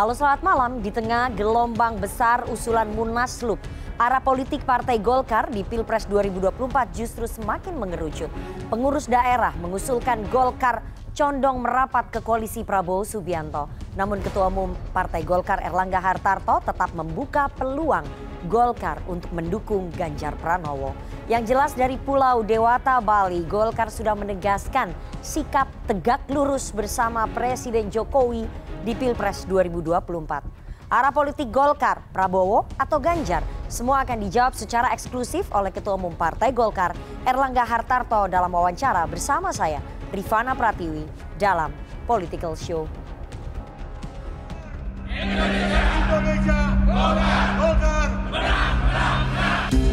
Halo selamat malam, di tengah gelombang besar usulan Munaslup, arah politik Partai Golkar di Pilpres 2024 justru semakin mengerucut. Pengurus daerah mengusulkan Golkar condong merapat ke koalisi Prabowo Subianto. Namun Ketua Umum Partai Golkar Erlangga Hartarto tetap membuka peluang Golkar untuk mendukung Ganjar Pranowo. Yang jelas dari Pulau Dewata, Bali, Golkar sudah menegaskan sikap tegak lurus bersama Presiden Jokowi di Pilpres 2024. Arah politik Golkar, Prabowo atau Ganjar semua akan dijawab secara eksklusif oleh Ketua Umum Partai Golkar Erlangga Hartarto dalam wawancara bersama saya Rifana Pratiwi dalam Political Show. Indonesia, Indonesia Golkar, Golkar, menang, menang,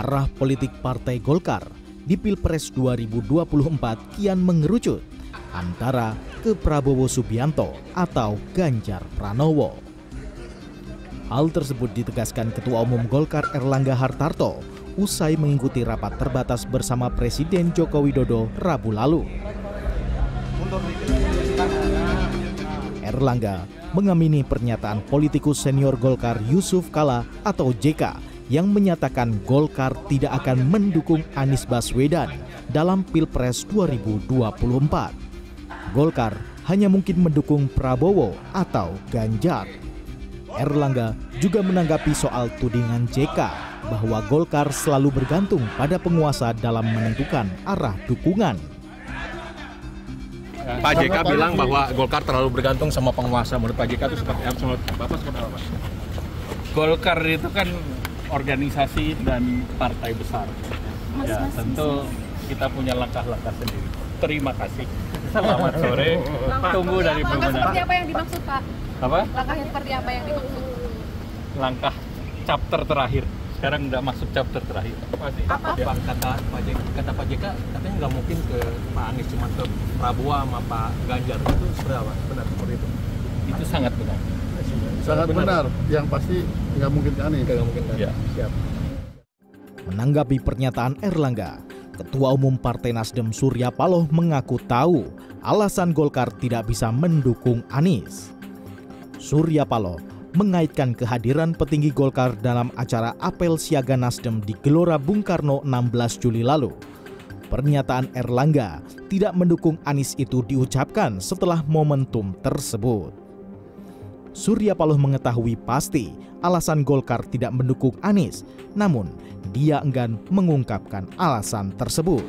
Arah politik Partai Golkar di Pilpres 2024 kian mengerucut antara ke Prabowo Subianto atau Ganjar Pranowo. Hal tersebut ditegaskan Ketua Umum Golkar Erlangga Hartarto usai mengikuti rapat terbatas bersama Presiden Joko Widodo Rabu lalu. Erlangga mengamini pernyataan politikus senior Golkar Yusuf Kala atau JK yang menyatakan Golkar tidak akan mendukung Anies Baswedan dalam Pilpres 2024. Golkar hanya mungkin mendukung Prabowo atau Ganjar. Erlangga juga menanggapi soal tudingan JK bahwa Golkar selalu bergantung pada penguasa dalam menentukan arah dukungan. Pak JK bilang bahwa Golkar terlalu bergantung sama penguasa. Menurut Pak JK itu seperti apa? Bapak seperti apa? Golkar itu kan organisasi dan partai besar. Mas, ya, mas, tentu mas, mas. kita punya langkah-langkah sendiri. Terima kasih. Selamat sore. Langkah Tunggu dari apa, Langkah seperti apa yang dimaksud, Pak? Apa? Langkah seperti apa yang dimaksud? Langkah chapter terakhir. Sekarang udah masuk chapter terakhir. Apa? Ya. kata Pak JK, kata Pak JK katanya nggak mungkin ke Pak Anies cuma ke Prabowo sama Pak Ganjar itu seberapa? benar seperti itu. Itu sangat benar sangat benar. benar. Yang pasti nggak mungkin kan Nggak mungkin kan. Ya. Siap. Menanggapi pernyataan Erlangga, Ketua Umum Partai Nasdem Surya Paloh mengaku tahu alasan Golkar tidak bisa mendukung Anies. Surya Paloh mengaitkan kehadiran petinggi Golkar dalam acara apel siaga Nasdem di Gelora Bung Karno 16 Juli lalu. Pernyataan Erlangga tidak mendukung Anies itu diucapkan setelah momentum tersebut. Surya Paloh mengetahui pasti alasan Golkar tidak mendukung Anies, namun dia enggan mengungkapkan alasan tersebut.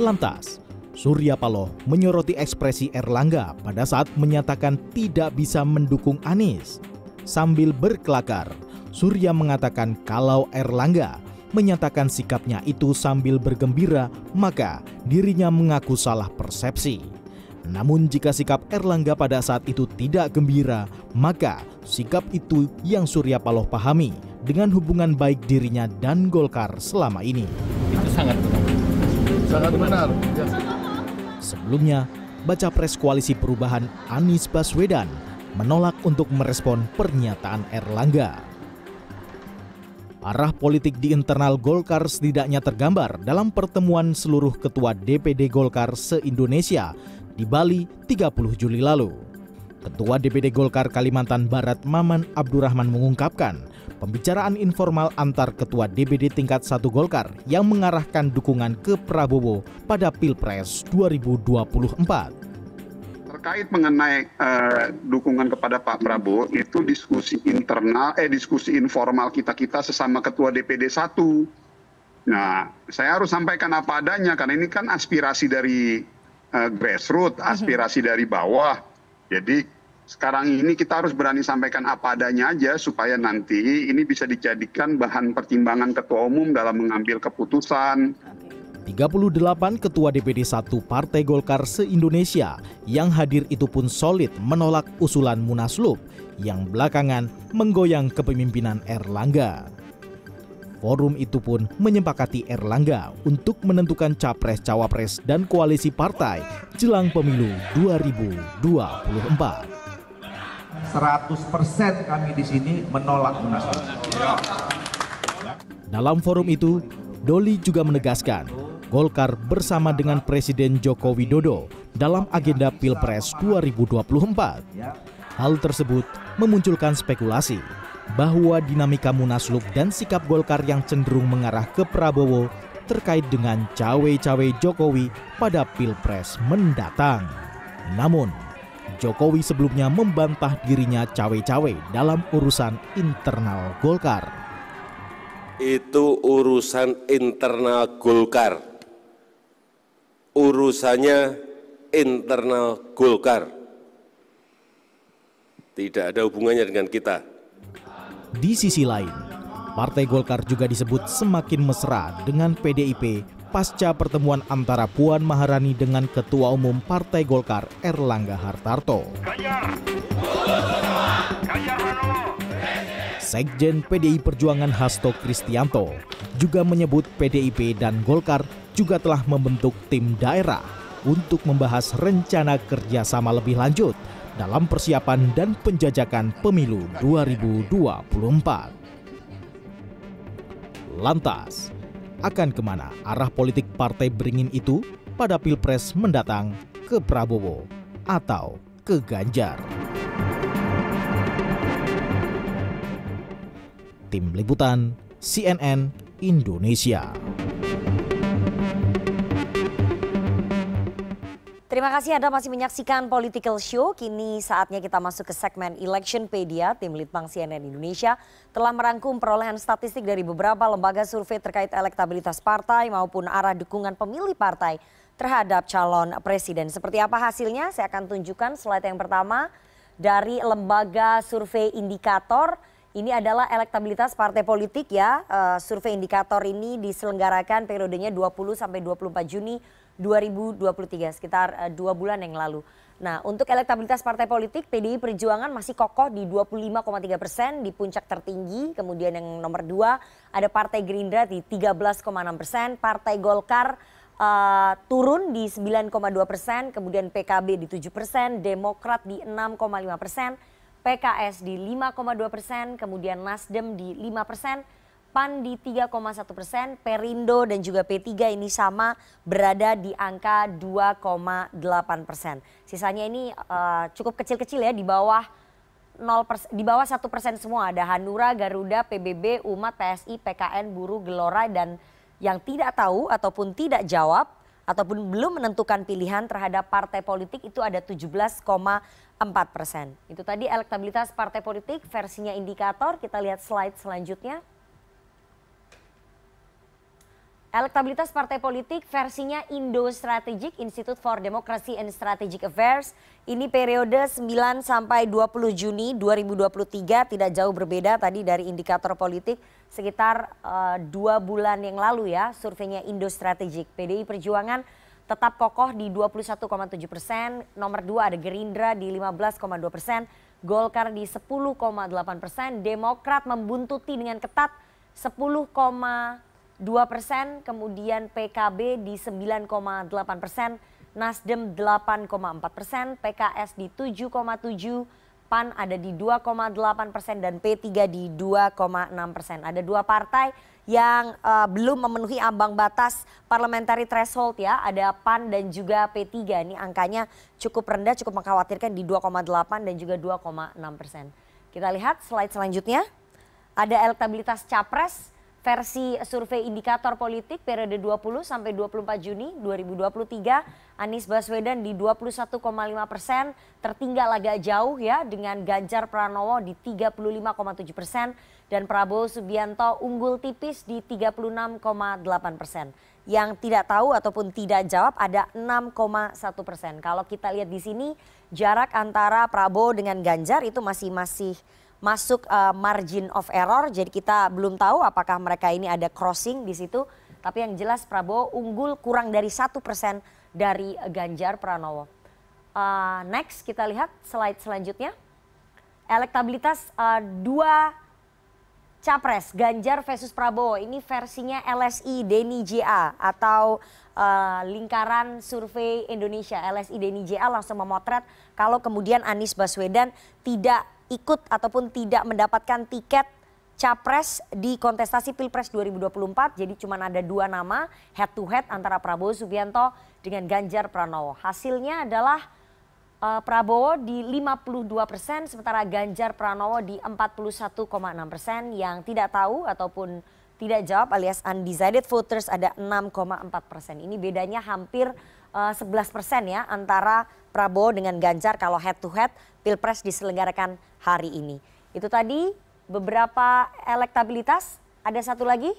Lantas, Surya Paloh menyoroti ekspresi Erlangga pada saat menyatakan tidak bisa mendukung Anies. Sambil berkelakar, Surya mengatakan kalau Erlangga menyatakan sikapnya itu sambil bergembira, maka dirinya mengaku salah persepsi. Namun jika sikap Erlangga pada saat itu tidak gembira, maka sikap itu yang Surya Paloh pahami dengan hubungan baik dirinya dan Golkar selama ini. Itu sangat benar. Sangat benar. Ya. Sebelumnya, baca pres koalisi perubahan Anies Baswedan menolak untuk merespon pernyataan Erlangga. Arah politik di internal Golkar setidaknya tergambar dalam pertemuan seluruh ketua DPD Golkar se-Indonesia di Bali 30 Juli lalu. Ketua DPD Golkar Kalimantan Barat Maman Abdurrahman mengungkapkan, pembicaraan informal antar ketua DPD tingkat 1 Golkar yang mengarahkan dukungan ke Prabowo pada Pilpres 2024 terkait mengenai uh, dukungan kepada Pak Prabowo itu diskusi internal eh diskusi informal kita kita sesama ketua DPD 1. Nah, saya harus sampaikan apa adanya karena ini kan aspirasi dari Eh, grassroot mhm. aspirasi dari bawah jadi sekarang ini kita harus berani sampaikan apa adanya aja supaya nanti ini bisa dijadikan bahan pertimbangan ketua umum dalam mengambil keputusan 38 ketua DPD 1 Partai Golkar se-Indonesia yang hadir itu pun solid menolak usulan Munaslub yang belakangan menggoyang kepemimpinan Erlangga. Forum itu pun menyepakati Erlangga untuk menentukan capres-cawapres dan koalisi partai jelang pemilu 2024. 100% kami di sini menolak munaslup. Dalam forum itu, Doli juga menegaskan Golkar bersama dengan Presiden Joko Widodo dalam agenda Pilpres 2024. Hal tersebut memunculkan spekulasi bahwa dinamika Munaslup dan sikap Golkar yang cenderung mengarah ke Prabowo terkait dengan cawe-cawe Jokowi pada Pilpres mendatang. Namun, Jokowi sebelumnya membantah dirinya cawe-cawe dalam urusan internal Golkar. Itu urusan internal Golkar. Urusannya internal Golkar. Tidak ada hubungannya dengan kita. Di sisi lain, Partai Golkar juga disebut semakin mesra dengan PDIP pasca pertemuan antara Puan Maharani dengan Ketua Umum Partai Golkar Erlangga Hartarto. Sekjen PDI Perjuangan Hasto Kristianto juga menyebut PDIP dan Golkar juga telah membentuk tim daerah untuk membahas rencana kerjasama lebih lanjut dalam persiapan dan penjajakan pemilu 2024. Lantas, akan kemana arah politik partai beringin itu pada Pilpres mendatang ke Prabowo atau ke Ganjar? Tim Liputan CNN Indonesia. Terima kasih Anda masih menyaksikan Political Show. Kini saatnya kita masuk ke segmen Electionpedia. Tim Litbang CNN Indonesia telah merangkum perolehan statistik dari beberapa lembaga survei terkait elektabilitas partai maupun arah dukungan pemilih partai terhadap calon presiden. Seperti apa hasilnya? Saya akan tunjukkan slide yang pertama dari lembaga survei indikator. Ini adalah elektabilitas partai politik ya. Eh, survei indikator ini diselenggarakan periodenya 20 sampai 24 Juni 2023 sekitar eh, dua bulan yang lalu. Nah, untuk elektabilitas partai politik, PDI Perjuangan masih kokoh di 25,3 persen di puncak tertinggi. Kemudian yang nomor dua ada Partai Gerindra di 13,6 persen, Partai Golkar uh, turun di 9,2 persen, kemudian PKB di 7 persen, Demokrat di 6,5 persen, PKS di 5,2 persen, kemudian Nasdem di 5 persen, PAN di 3,1 persen, Perindo dan juga P3 ini sama berada di angka 2,8 persen. Sisanya ini uh, cukup kecil-kecil ya di bawah 0 persen, di bawah 1 persen semua ada Hanura, Garuda, PBB, Umat, PSI, PKN, Buruh, Gelora dan yang tidak tahu ataupun tidak jawab ataupun belum menentukan pilihan terhadap partai politik itu ada 17,4 persen. Itu tadi elektabilitas partai politik versinya indikator. Kita lihat slide selanjutnya. Elektabilitas partai politik versinya Indo Strategic Institute for Democracy and Strategic Affairs. Ini periode 9 sampai 20 Juni 2023 tidak jauh berbeda tadi dari indikator politik sekitar uh, dua bulan yang lalu ya surveinya Indo Strategic. PDI Perjuangan tetap kokoh di 21,7 persen, nomor dua ada Gerindra di 15,2 persen, Golkar di 10,8 persen, Demokrat membuntuti dengan ketat 10, 2 persen, kemudian PKB di 9,8 persen, Nasdem 8,4 persen, PKS di 7,7, PAN ada di 2,8 persen, dan P3 di 2,6 persen. Ada dua partai yang uh, belum memenuhi ambang batas parliamentary threshold ya, ada PAN dan juga P3. Ini angkanya cukup rendah, cukup mengkhawatirkan di 2,8 dan juga 2,6 persen. Kita lihat slide selanjutnya. Ada elektabilitas capres versi survei indikator politik periode 20 sampai 24 Juni 2023 Anies Baswedan di 21,5 persen tertinggal agak jauh ya dengan Ganjar Pranowo di 35,7 persen dan Prabowo Subianto unggul tipis di 36,8 persen. Yang tidak tahu ataupun tidak jawab ada 6,1 persen. Kalau kita lihat di sini jarak antara Prabowo dengan Ganjar itu masih masih masuk uh, margin of error. Jadi kita belum tahu apakah mereka ini ada crossing di situ. Tapi yang jelas Prabowo unggul kurang dari satu persen dari Ganjar Pranowo. Uh, next kita lihat slide selanjutnya. Elektabilitas uh, dua capres Ganjar versus Prabowo. Ini versinya LSI Deni JA atau uh, lingkaran survei Indonesia LSI Deni JA langsung memotret kalau kemudian Anies Baswedan tidak ikut ataupun tidak mendapatkan tiket capres di kontestasi Pilpres 2024. Jadi cuma ada dua nama head to head antara Prabowo Subianto dengan Ganjar Pranowo. Hasilnya adalah uh, Prabowo di 52 persen, sementara Ganjar Pranowo di 41,6 persen. Yang tidak tahu ataupun tidak jawab alias undecided voters ada 6,4 persen. Ini bedanya hampir uh, eh, 11 persen ya antara Prabowo dengan Ganjar kalau head to head pilpres diselenggarakan hari ini. Itu tadi beberapa elektabilitas. Ada satu lagi?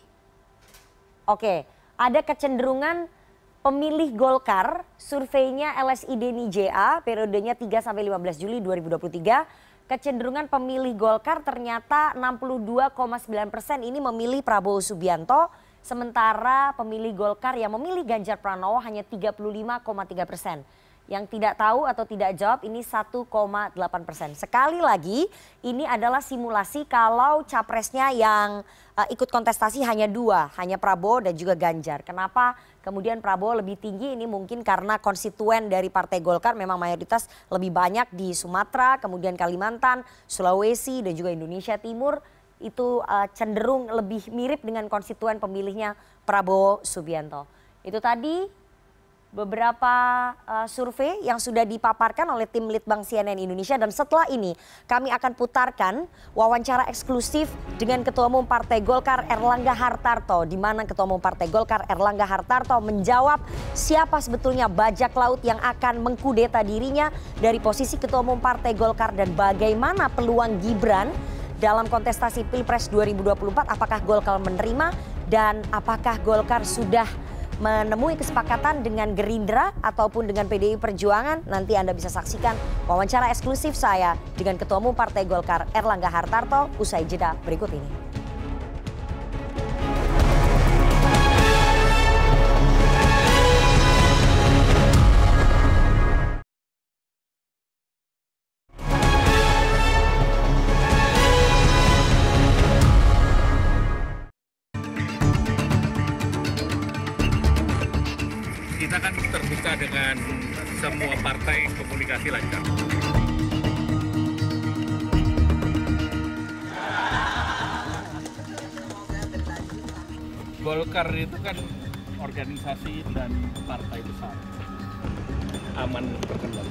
Oke, ada kecenderungan pemilih Golkar, surveinya LSI Deni JA, periodenya 3 sampai 15 Juli 2023 kecenderungan pemilih Golkar ternyata 62,9 persen ini memilih Prabowo Subianto, sementara pemilih Golkar yang memilih Ganjar Pranowo hanya 35,3 persen. Yang tidak tahu atau tidak jawab ini 1,8 persen. Sekali lagi ini adalah simulasi kalau capresnya yang uh, ikut kontestasi hanya dua, hanya Prabowo dan juga Ganjar. Kenapa kemudian Prabowo lebih tinggi ini mungkin karena konstituen dari Partai Golkar memang mayoritas lebih banyak di Sumatera, kemudian Kalimantan, Sulawesi dan juga Indonesia Timur itu uh, cenderung lebih mirip dengan konstituen pemilihnya Prabowo Subianto. Itu tadi beberapa uh, survei yang sudah dipaparkan oleh tim Litbang CNN Indonesia dan setelah ini kami akan putarkan wawancara eksklusif dengan Ketua Umum Partai Golkar Erlangga Hartarto di mana Ketua Umum Partai Golkar Erlangga Hartarto menjawab siapa sebetulnya bajak laut yang akan mengkudeta dirinya dari posisi Ketua Umum Partai Golkar dan bagaimana peluang Gibran dalam kontestasi Pilpres 2024 apakah Golkar menerima dan apakah Golkar sudah menemui kesepakatan dengan Gerindra ataupun dengan PDI Perjuangan. Nanti Anda bisa saksikan wawancara eksklusif saya dengan Ketua Umum Partai Golkar Erlangga Hartarto usai jeda berikut ini. partai besar aman berkembang.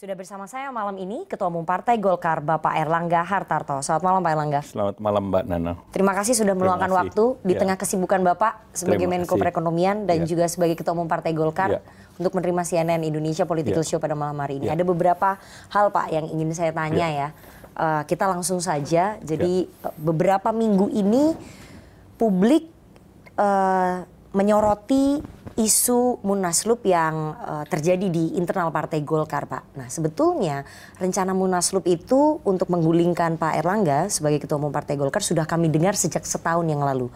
Sudah bersama saya malam ini Ketua Umum Partai Golkar Bapak Erlangga Hartarto. Selamat malam Pak Erlangga. Selamat malam Mbak Nana. Terima kasih sudah meluangkan waktu di ya. tengah kesibukan Bapak sebagai Terima Menko Perekonomian dan ya. juga sebagai Ketua Umum Partai Golkar ya. untuk menerima CNN Indonesia Political ya. Show pada malam hari ini. Ya. Ada beberapa hal Pak yang ingin saya tanya ya. ya. Eh, kita langsung saja. Jadi ya. beberapa minggu ini publik uh, menyoroti isu munaslup yang uh, terjadi di internal Partai Golkar, Pak. Nah, sebetulnya rencana munaslup itu untuk menggulingkan Pak Erlangga sebagai Ketua Umum Partai Golkar sudah kami dengar sejak setahun yang lalu.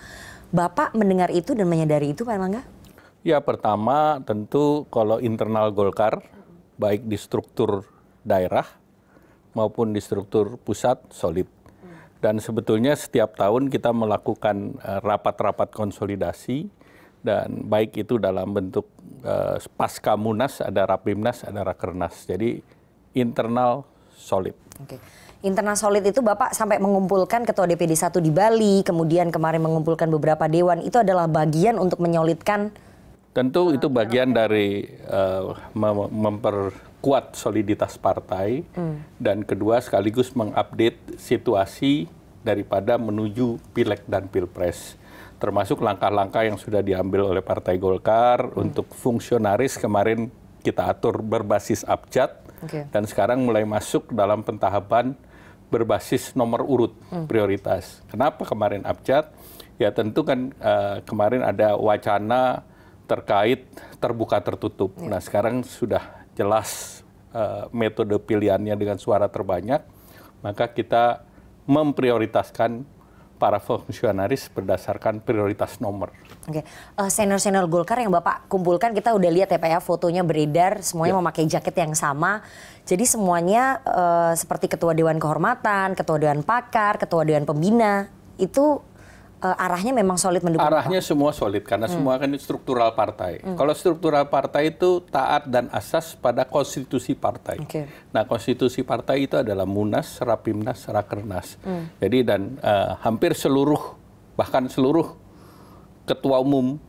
Bapak mendengar itu dan menyadari itu, Pak Erlangga? Ya, pertama tentu kalau internal Golkar, baik di struktur daerah maupun di struktur pusat solid. Dan sebetulnya setiap tahun kita melakukan eh, rapat-rapat konsolidasi dan baik itu dalam bentuk uh, pasca munas ada rapimnas ada rakernas. Jadi internal solid. Okay. Internal solid itu Bapak sampai mengumpulkan ketua DPD 1 di Bali, kemudian kemarin mengumpulkan beberapa dewan, itu adalah bagian untuk menyolidkan tentu itu bagian dari uh, memperkuat soliditas partai hmm. dan kedua sekaligus mengupdate situasi daripada menuju pileg dan pilpres termasuk langkah-langkah yang sudah diambil oleh Partai Golkar hmm. untuk fungsionaris kemarin kita atur berbasis abjad okay. dan sekarang mulai masuk dalam pentahapan berbasis nomor urut hmm. prioritas. Kenapa kemarin abjad? Ya tentu kan uh, kemarin ada wacana terkait terbuka tertutup. Ya. Nah sekarang sudah jelas uh, metode pilihannya dengan suara terbanyak, maka kita memprioritaskan para fungsionaris berdasarkan prioritas nomor. Oke, okay. uh, eh, senior-senior Golkar yang Bapak kumpulkan kita udah lihat ya Pak ya fotonya beredar, semuanya yeah. memakai jaket yang sama. Jadi semuanya uh, seperti ketua dewan kehormatan, ketua dewan pakar, ketua dewan pembina itu uh, arahnya memang solid mendukung arahnya apa? semua solid karena hmm. semua kan struktural partai hmm. kalau struktural partai itu taat dan asas pada konstitusi partai okay. nah konstitusi partai itu adalah munas rapimnas rakernas hmm. jadi dan uh, hampir seluruh bahkan seluruh ketua umum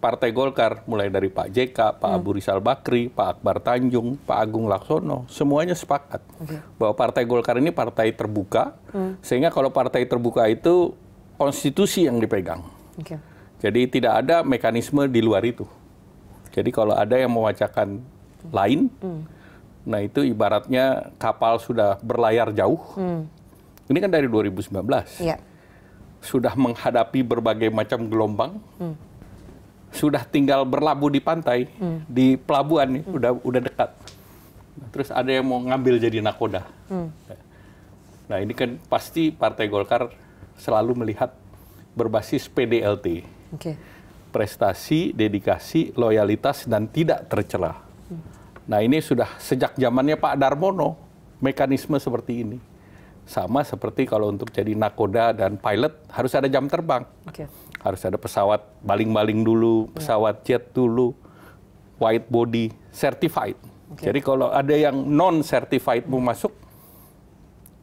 Partai Golkar, mulai dari Pak JK, Pak hmm. Abu Rizal Bakri, Pak Akbar Tanjung, Pak Agung Laksono, semuanya sepakat okay. bahwa Partai Golkar ini partai terbuka, hmm. sehingga kalau partai terbuka itu konstitusi yang dipegang. Okay. Jadi tidak ada mekanisme di luar itu. Jadi kalau ada yang mewacakan lain, hmm. nah itu ibaratnya kapal sudah berlayar jauh. Hmm. Ini kan dari 2019. Yeah. Sudah menghadapi berbagai macam gelombang. Hmm. Sudah tinggal berlabuh di pantai, hmm. di pelabuhan hmm. udah udah dekat. Terus ada yang mau ngambil jadi nakoda. Hmm. Nah, ini kan pasti Partai Golkar selalu melihat berbasis PDLT. Okay. Prestasi, dedikasi, loyalitas, dan tidak tercelah. Nah ini sudah sejak zamannya Pak Darmono, mekanisme seperti ini. Sama seperti kalau untuk jadi nakoda dan pilot, harus ada jam terbang. Okay. Harus ada pesawat baling-baling dulu, iya. pesawat jet dulu, white body, certified. Okay. Jadi kalau ada yang non-certified mau masuk,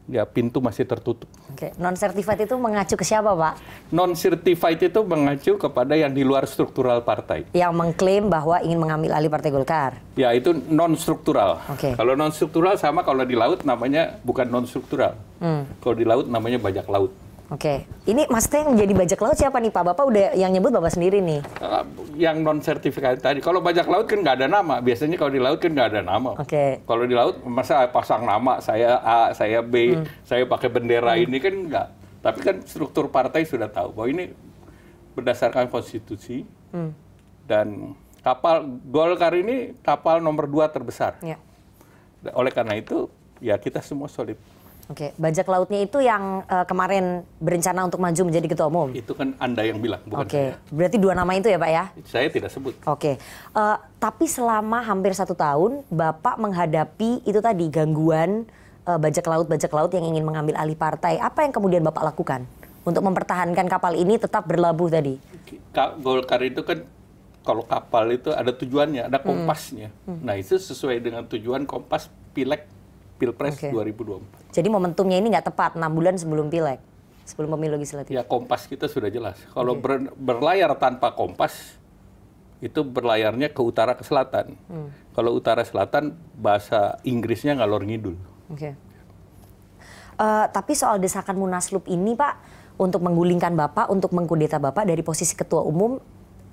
ya pintu masih tertutup. Oke, okay. non certified itu mengacu ke siapa, Pak? Non certified itu mengacu kepada yang di luar struktural partai. Yang mengklaim bahwa ingin mengambil alih Partai Golkar. Ya, itu non struktural. Oke. Okay. Kalau non struktural sama kalau di laut namanya bukan non struktural. Hmm. Kalau di laut namanya bajak laut. Oke, ini maksudnya yang menjadi bajak laut siapa nih Pak? Bapak udah yang nyebut Bapak sendiri nih. Uh, yang non sertifikat tadi. Kalau bajak laut kan nggak ada nama. Biasanya kalau di laut kan nggak ada nama. Oke. Okay. Kalau di laut masa pasang nama saya A, saya B, hmm. saya pakai bendera hmm. ini kan nggak. Tapi kan struktur partai sudah tahu bahwa ini berdasarkan konstitusi hmm. dan kapal Golkar ini kapal nomor dua terbesar. Ya. Nah, oleh karena itu ya kita semua solid. Oke, bajak lautnya itu yang uh, kemarin berencana untuk maju menjadi ketua umum. Itu kan Anda yang bilang, bukan Oke, saya. berarti dua nama itu ya Pak ya? Saya tidak sebut. Oke, uh, tapi selama hampir satu tahun, Bapak menghadapi itu tadi gangguan uh, bajak laut-bajak laut yang ingin mengambil alih partai. Apa yang kemudian Bapak lakukan untuk mempertahankan kapal ini tetap berlabuh tadi? Golkar itu kan kalau kapal itu ada tujuannya, ada hmm. kompasnya. Hmm. Hmm. Nah itu sesuai dengan tujuan kompas pilek Pilpres okay. 2024. Jadi momentumnya ini nggak tepat, 6 bulan sebelum Pileg, sebelum pemilu legislatif. Ya, kompas kita sudah jelas. Kalau okay. ber, berlayar tanpa kompas, itu berlayarnya ke utara ke selatan. Hmm. Kalau utara selatan, bahasa Inggrisnya ngalor ngidul. Okay. Uh, eh, tapi soal desakan Munaslup ini, Pak, untuk menggulingkan Bapak, untuk mengkudeta Bapak dari posisi ketua umum,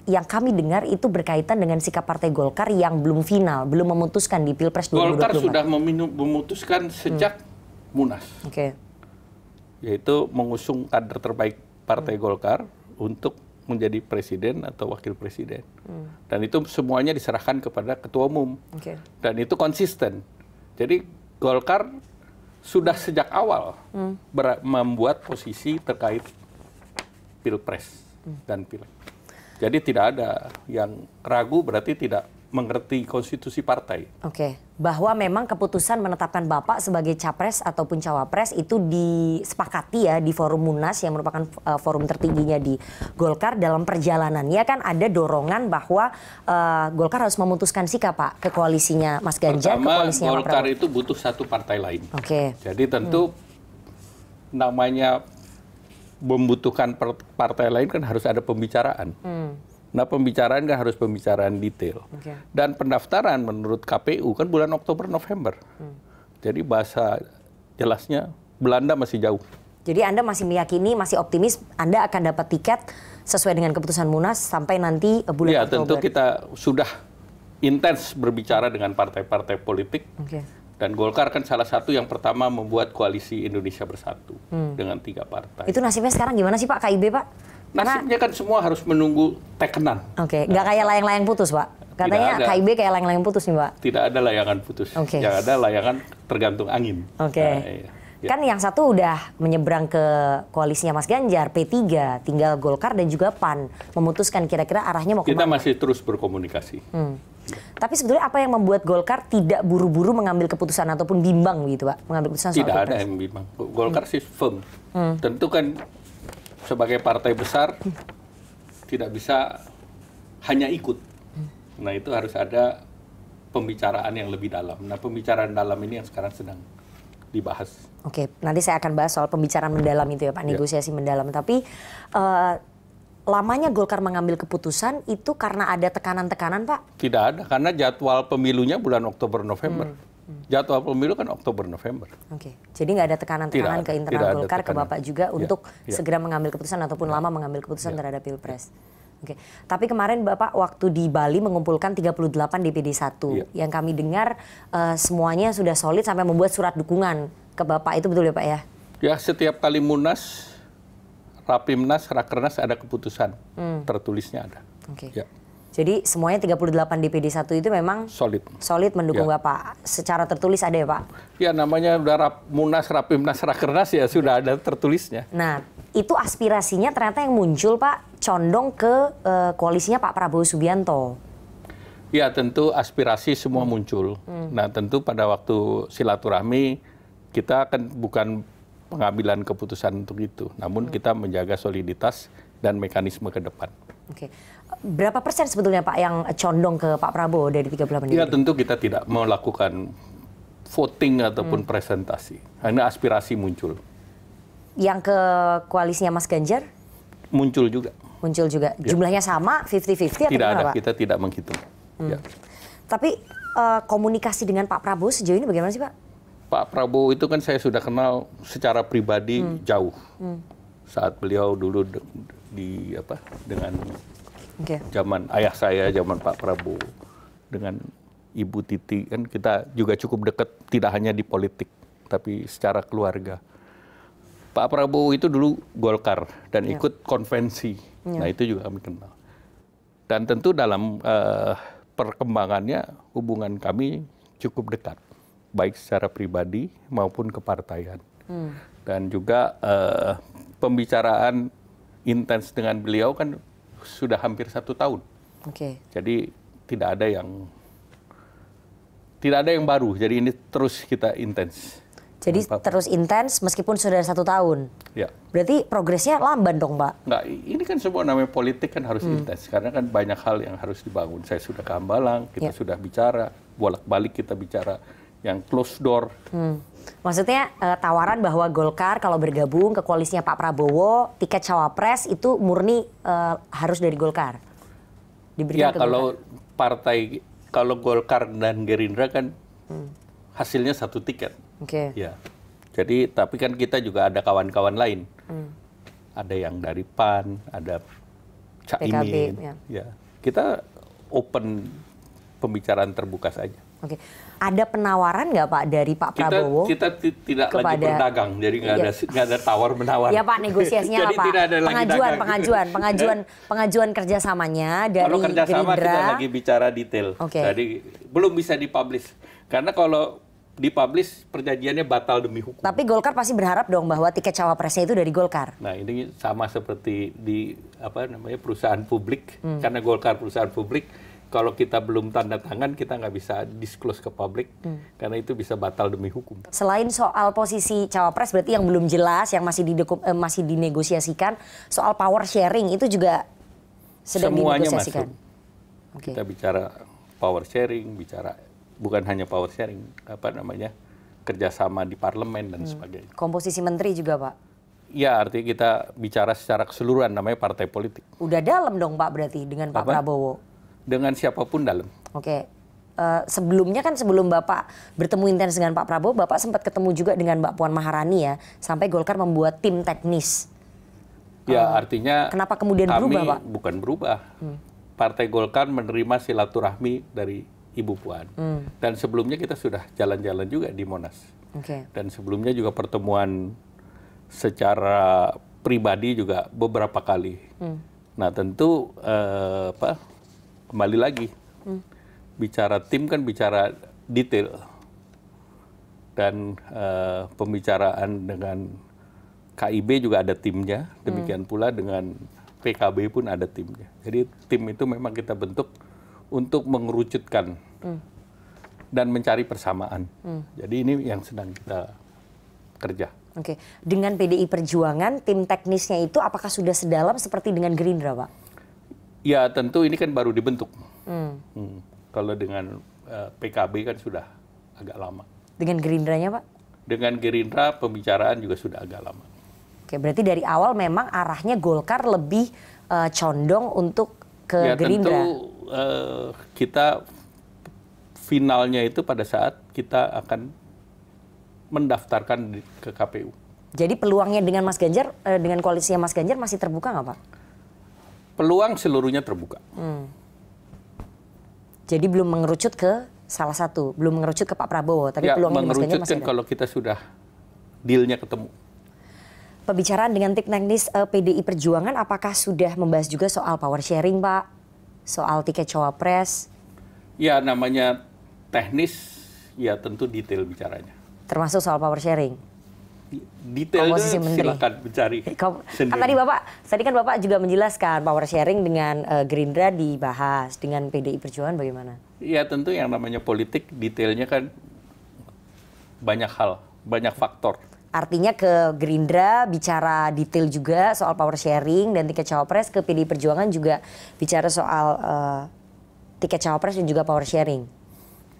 yang kami dengar itu berkaitan dengan sikap Partai Golkar yang belum final, belum memutuskan di Pilpres 2024. Golkar sudah memutuskan sejak hmm. Munas. Oke. Okay. Yaitu mengusung kader terbaik Partai hmm. Golkar untuk menjadi presiden atau wakil presiden. Hmm. Dan itu semuanya diserahkan kepada ketua umum. Okay. Dan itu konsisten. Jadi Golkar sudah sejak awal hmm. membuat posisi terkait Pilpres hmm. dan Pilpres. Jadi tidak ada yang ragu berarti tidak mengerti konstitusi partai. Oke, okay. bahwa memang keputusan menetapkan Bapak sebagai capres ataupun cawapres itu disepakati ya di forum Munas yang merupakan uh, forum tertingginya di Golkar dalam perjalanannya kan ada dorongan bahwa uh, Golkar harus memutuskan sikap Pak ke koalisinya Mas Ganjar Pertama, ke koalisinya Golkar itu butuh satu partai lain. Oke. Okay. Jadi tentu hmm. namanya membutuhkan partai lain kan harus ada pembicaraan. Hmm. Nah pembicaraan kan harus pembicaraan detail. Okay. Dan pendaftaran menurut KPU kan bulan Oktober November. Hmm. Jadi bahasa jelasnya Belanda masih jauh. Jadi Anda masih meyakini, masih optimis Anda akan dapat tiket sesuai dengan keputusan Munas sampai nanti eh, bulan ya, Oktober. Ya tentu kita sudah intens berbicara dengan partai-partai politik. Okay dan Golkar kan salah satu yang pertama membuat koalisi Indonesia Bersatu hmm. dengan tiga partai. Itu nasibnya sekarang gimana sih Pak KIB Pak? Karena... Nasibnya kan semua harus menunggu tekenan. Oke, okay. nggak nah, kayak layang-layang putus Pak? Katanya ada, KIB kayak layang-layang putus nih Pak? Tidak ada layangan putus. Okay. Yang ada layangan tergantung angin. Oke. Okay. Nah, iya. Ya. Kan yang satu udah menyeberang ke koalisinya Mas Ganjar, P3, tinggal Golkar dan juga PAN memutuskan kira-kira arahnya mau kemana. Kita masih terus berkomunikasi. Hmm. Tapi sebetulnya apa yang membuat Golkar tidak buru-buru mengambil keputusan ataupun bimbang gitu Pak? Mengambil keputusan Tidak ada yang bimbang. Golkar hmm. sih firm. Hmm. Tentu kan sebagai partai besar hmm. tidak bisa hanya ikut. Hmm. Nah itu harus ada pembicaraan yang lebih dalam. Nah pembicaraan dalam ini yang sekarang sedang dibahas. Oke, nanti saya akan bahas soal pembicaraan mendalam itu ya Pak, iya. negosiasi ya. mendalam. Tapi uh, lamanya Golkar mengambil keputusan itu karena ada tekanan-tekanan Pak? Tidak ada, karena jadwal pemilunya bulan Oktober November. Hmm. hmm. Jadwal pemilu kan Oktober November. Oke, jadi nggak ada tekanan-tekanan ke internal Golkar ke bapak juga iya, untuk ya. segera mengambil keputusan ataupun ya. lama mengambil keputusan ya. terhadap pilpres. Oke, tapi kemarin bapak waktu di Bali mengumpulkan 38 DPD 1 ya. yang kami dengar uh, semuanya sudah solid sampai membuat surat dukungan ke Bapak itu betul ya Pak ya? Ya setiap kali munas, rapimnas, rakernas ada keputusan hmm. tertulisnya ada. Oke. Okay. Ya. Jadi semuanya 38 DPD 1 itu memang solid. Solid mendukung ya. Bapak. Secara tertulis ada ya, Pak? Ya, namanya udah rap, Munas, Rapimnas, Rakernas ya sudah ada tertulisnya. Nah, itu aspirasinya ternyata yang muncul, Pak, condong ke eh, koalisinya Pak Prabowo Subianto. Ya, tentu aspirasi semua muncul. Hmm. Nah, tentu pada waktu silaturahmi kita akan bukan pengambilan keputusan untuk itu, namun hmm. kita menjaga soliditas dan mekanisme ke depan. Oke. Berapa persen sebetulnya Pak yang condong ke Pak Prabowo dari 38 menit? Ya tentu kita tidak melakukan voting ataupun hmm. presentasi. Hanya aspirasi muncul. Yang ke koalisinya Mas Ganjar? Muncul juga. Muncul juga. Ya. Jumlahnya sama 50-50 atau Tidak ada, kita tidak menghitung. Hmm. Ya. Tapi eh, komunikasi dengan Pak Prabowo sejauh ini bagaimana sih Pak? Pak Prabowo itu kan saya sudah kenal secara pribadi hmm. jauh hmm. saat beliau dulu di, di apa dengan okay. zaman ayah saya zaman Pak Prabowo dengan Ibu Titi kan kita juga cukup dekat tidak hanya di politik tapi secara keluarga Pak Prabowo itu dulu Golkar dan yeah. ikut konvensi yeah. nah itu juga kami kenal dan tentu dalam uh, perkembangannya hubungan kami cukup dekat baik secara pribadi maupun kepartaian. Hmm. Dan juga uh, pembicaraan intens dengan beliau kan sudah hampir satu tahun. Okay. Jadi tidak ada yang tidak ada yang baru. Jadi ini terus kita intens. Jadi terus intens meskipun sudah satu tahun. Ya. Berarti progresnya lamban dong, Pak? nggak ini kan semua namanya politik kan harus hmm. intens. Karena kan banyak hal yang harus dibangun. Saya sudah ke Ambalang, kita ya. sudah bicara. Bolak-balik kita bicara yang close door. Hmm. Maksudnya uh, tawaran bahwa Golkar kalau bergabung ke koalisinya Pak Prabowo, tiket cawapres itu murni uh, harus dari Golkar. Diberikan ya ke kalau Golkar. partai kalau Golkar dan Gerindra kan hmm. hasilnya satu tiket. Oke. Okay. Ya. Jadi tapi kan kita juga ada kawan-kawan lain. Hmm. Ada yang dari PAN, ada Cak PKB, ya. ya. Kita open pembicaraan terbuka saja. Oke. Okay. Ada penawaran nggak Pak dari Pak Prabowo? Kita, tidak kepada... lagi berdagang, jadi nggak iya. ada nggak ada tawar menawar. Ya Pak negosiasinya apa? Tidak ada pengajuan, lagi pengajuan, pengajuan, pengajuan kerjasamanya dari kalau kerjasama Gerindra. kita lagi bicara detail. Okay. Jadi belum bisa dipublish karena kalau dipublish perjanjiannya batal demi hukum. Tapi Golkar pasti berharap dong bahwa tiket cawapresnya itu dari Golkar. Nah ini sama seperti di apa namanya perusahaan publik hmm. karena Golkar perusahaan publik kalau kita belum tanda tangan kita nggak bisa disclose ke publik hmm. karena itu bisa batal demi hukum. Selain soal posisi cawapres berarti yang belum jelas yang masih didekup, eh, masih dinegosiasikan soal power sharing itu juga sedang Semuanya dinegosiasikan. Masuk. Okay. Kita bicara power sharing, bicara bukan hanya power sharing, apa namanya? kerjasama di parlemen dan hmm. sebagainya. Komposisi menteri juga, Pak. Ya, artinya kita bicara secara keseluruhan namanya partai politik. Udah dalam dong, Pak, berarti dengan Pak apa? Prabowo dengan siapapun dalam. Oke. Uh, sebelumnya kan sebelum Bapak bertemu intens dengan Pak Prabowo, Bapak sempat ketemu juga dengan Mbak Puan Maharani ya, sampai Golkar membuat tim teknis. Ya, uh, artinya Kenapa kemudian kami berubah, Pak? Bukan berubah. Hmm. Partai Golkar menerima silaturahmi dari Ibu Puan. Hmm. Dan sebelumnya kita sudah jalan-jalan juga di Monas. Okay. Dan sebelumnya juga pertemuan secara pribadi juga beberapa kali. Hmm. Nah, tentu eh, apa kembali lagi hmm. bicara tim kan bicara detail dan uh, pembicaraan dengan KIB juga ada timnya demikian hmm. pula dengan PKB pun ada timnya jadi tim itu memang kita bentuk untuk mengerucutkan hmm. dan mencari persamaan hmm. jadi ini yang sedang kita kerja oke okay. dengan PDI Perjuangan tim teknisnya itu apakah sudah sedalam seperti dengan Gerindra pak Ya tentu ini kan baru dibentuk. Hmm. Hmm. Kalau dengan uh, eh, PKB kan sudah agak lama. Dengan Gerindranya Pak? Dengan Gerindra pembicaraan juga sudah agak lama. Oke, berarti dari awal memang arahnya Golkar lebih uh, condong untuk ke ya, Gerindra. Tentu uh, kita finalnya itu pada saat kita akan mendaftarkan ke KPU. Jadi peluangnya dengan Mas Ganjar, uh, dengan koalisinya Mas Ganjar masih terbuka nggak Pak? peluang seluruhnya terbuka. Hmm. Jadi belum mengerucut ke salah satu, belum mengerucut ke Pak Prabowo, tapi ya, peluangnya kan kalau kita sudah dealnya ketemu. Pembicaraan dengan tim teknis uh, eh, PDI Perjuangan, apakah sudah membahas juga soal power sharing, Pak? Soal tiket cawapres? Ya, namanya teknis, ya tentu detail bicaranya. Termasuk soal power sharing? detailnya komposisi menteri. silakan mencari. Eh, Kom Kan tadi Bapak, tadi kan Bapak juga menjelaskan power sharing dengan uh, Gerindra dibahas dengan PDI Perjuangan bagaimana? Ya tentu yang namanya politik detailnya kan banyak hal, banyak faktor. Artinya ke Gerindra bicara detail juga soal power sharing dan tiket cawapres, ke PDI Perjuangan juga bicara soal uh, tiket cawapres dan juga power sharing.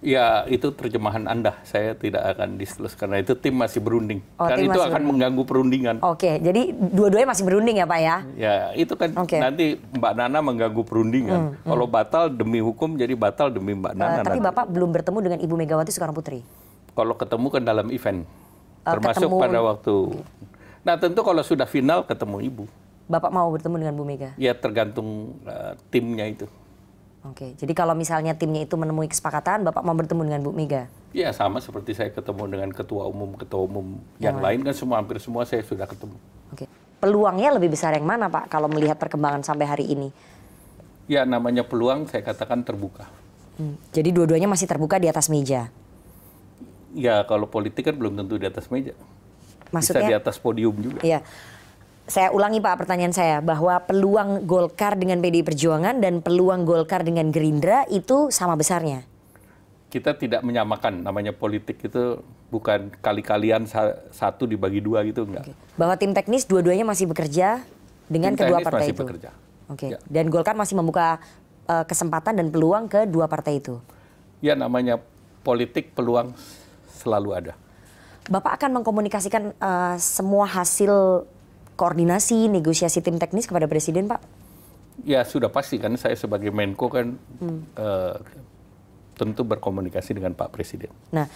Ya, itu terjemahan Anda. Saya tidak akan disclose karena itu tim masih berunding. Oh, kan itu akan berunding. mengganggu perundingan. Oke, okay, jadi dua-duanya masih berunding ya, Pak ya? Ya, itu kan okay. nanti Mbak Nana mengganggu perundingan. Hmm, hmm, Kalau batal demi hukum jadi batal demi Mbak eh, Nana. Uh, tapi nanti. Bapak belum bertemu dengan Ibu Megawati Sekarang Putri. Kalau ketemu kan dalam event. Uh, termasuk ketemu... pada waktu. Nah, tentu kalau sudah final ketemu Ibu. Bapak mau bertemu dengan Bu Mega? Ya tergantung uh, timnya itu. Oke, jadi kalau misalnya timnya itu menemui kesepakatan, Bapak mau bertemu dengan Bu Mega? Iya, sama seperti saya ketemu dengan ketua umum, ketua umum yang, yang lain kan semua hampir semua saya sudah ketemu. Oke. Peluangnya lebih besar yang mana, Pak, kalau melihat perkembangan sampai hari ini? Ya, namanya peluang saya katakan terbuka. Hmm. Jadi dua-duanya masih terbuka di atas meja? Ya, kalau politik kan belum tentu di atas meja. Maksudnya? Bisa di atas podium juga. Iya saya ulangi Pak pertanyaan saya bahwa peluang Golkar dengan PDI Perjuangan dan peluang Golkar dengan Gerindra itu sama besarnya. Kita tidak menyamakan namanya politik itu bukan kali-kalian satu dibagi dua gitu enggak. Okay. Bahwa tim teknis dua-duanya masih bekerja dengan tim kedua partai masih itu. Bekerja. Oke. Okay. Ya. Dan Golkar masih membuka uh, kesempatan dan peluang ke dua partai itu. Ya namanya politik peluang selalu ada. Bapak akan mengkomunikasikan uh, semua hasil koordinasi negosiasi tim teknis kepada Presiden, Pak? Ya sudah pasti kan saya sebagai Menko kan hmm. uh, tentu berkomunikasi dengan Pak Presiden. Nah,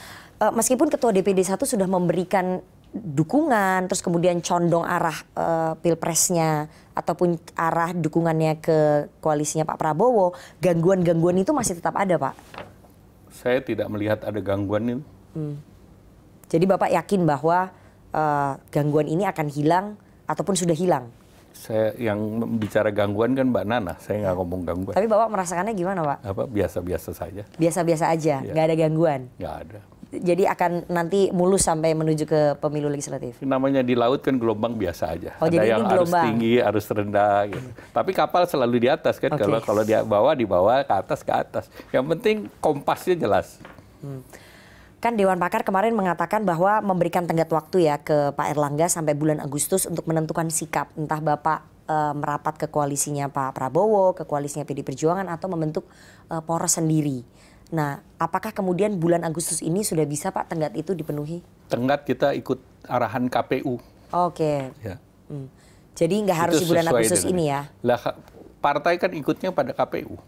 uh, meskipun Ketua DPD 1 sudah memberikan dukungan, terus kemudian condong arah uh, pilpresnya ataupun arah dukungannya ke koalisinya Pak Prabowo, gangguan-gangguan itu masih tetap ada, Pak? Saya tidak melihat ada gangguan ini. Hmm. Jadi Bapak yakin bahwa uh, gangguan ini akan hilang ataupun sudah hilang? Saya yang bicara gangguan kan Mbak Nana, saya nggak ngomong gangguan. Tapi Bapak merasakannya gimana Pak? Apa biasa-biasa saja. Biasa-biasa aja, iya. nggak ya. ada gangguan. Nggak ada. Jadi akan nanti mulus sampai menuju ke pemilu legislatif. Namanya di laut kan gelombang biasa aja. Oh, ada jadi yang harus tinggi, harus rendah gitu. Tapi kapal selalu di atas kan. Okay. Kalau kalau di bawah di bawah, ke atas ke atas. Yang penting kompasnya jelas. Hmm. Kan Dewan Pakar kemarin mengatakan bahwa memberikan tenggat waktu ya ke Pak Erlangga sampai bulan Agustus untuk menentukan sikap entah Bapak e, merapat ke koalisinya Pak Prabowo, ke koalisinya PD Perjuangan atau membentuk e, poros sendiri. Nah, apakah kemudian bulan Agustus ini sudah bisa Pak tenggat itu dipenuhi? Tenggat kita ikut arahan KPU. Oke. Okay. Ya. Hmm. Jadi nggak harus di bulan Agustus ini ya? Lah, partai kan ikutnya pada KPU.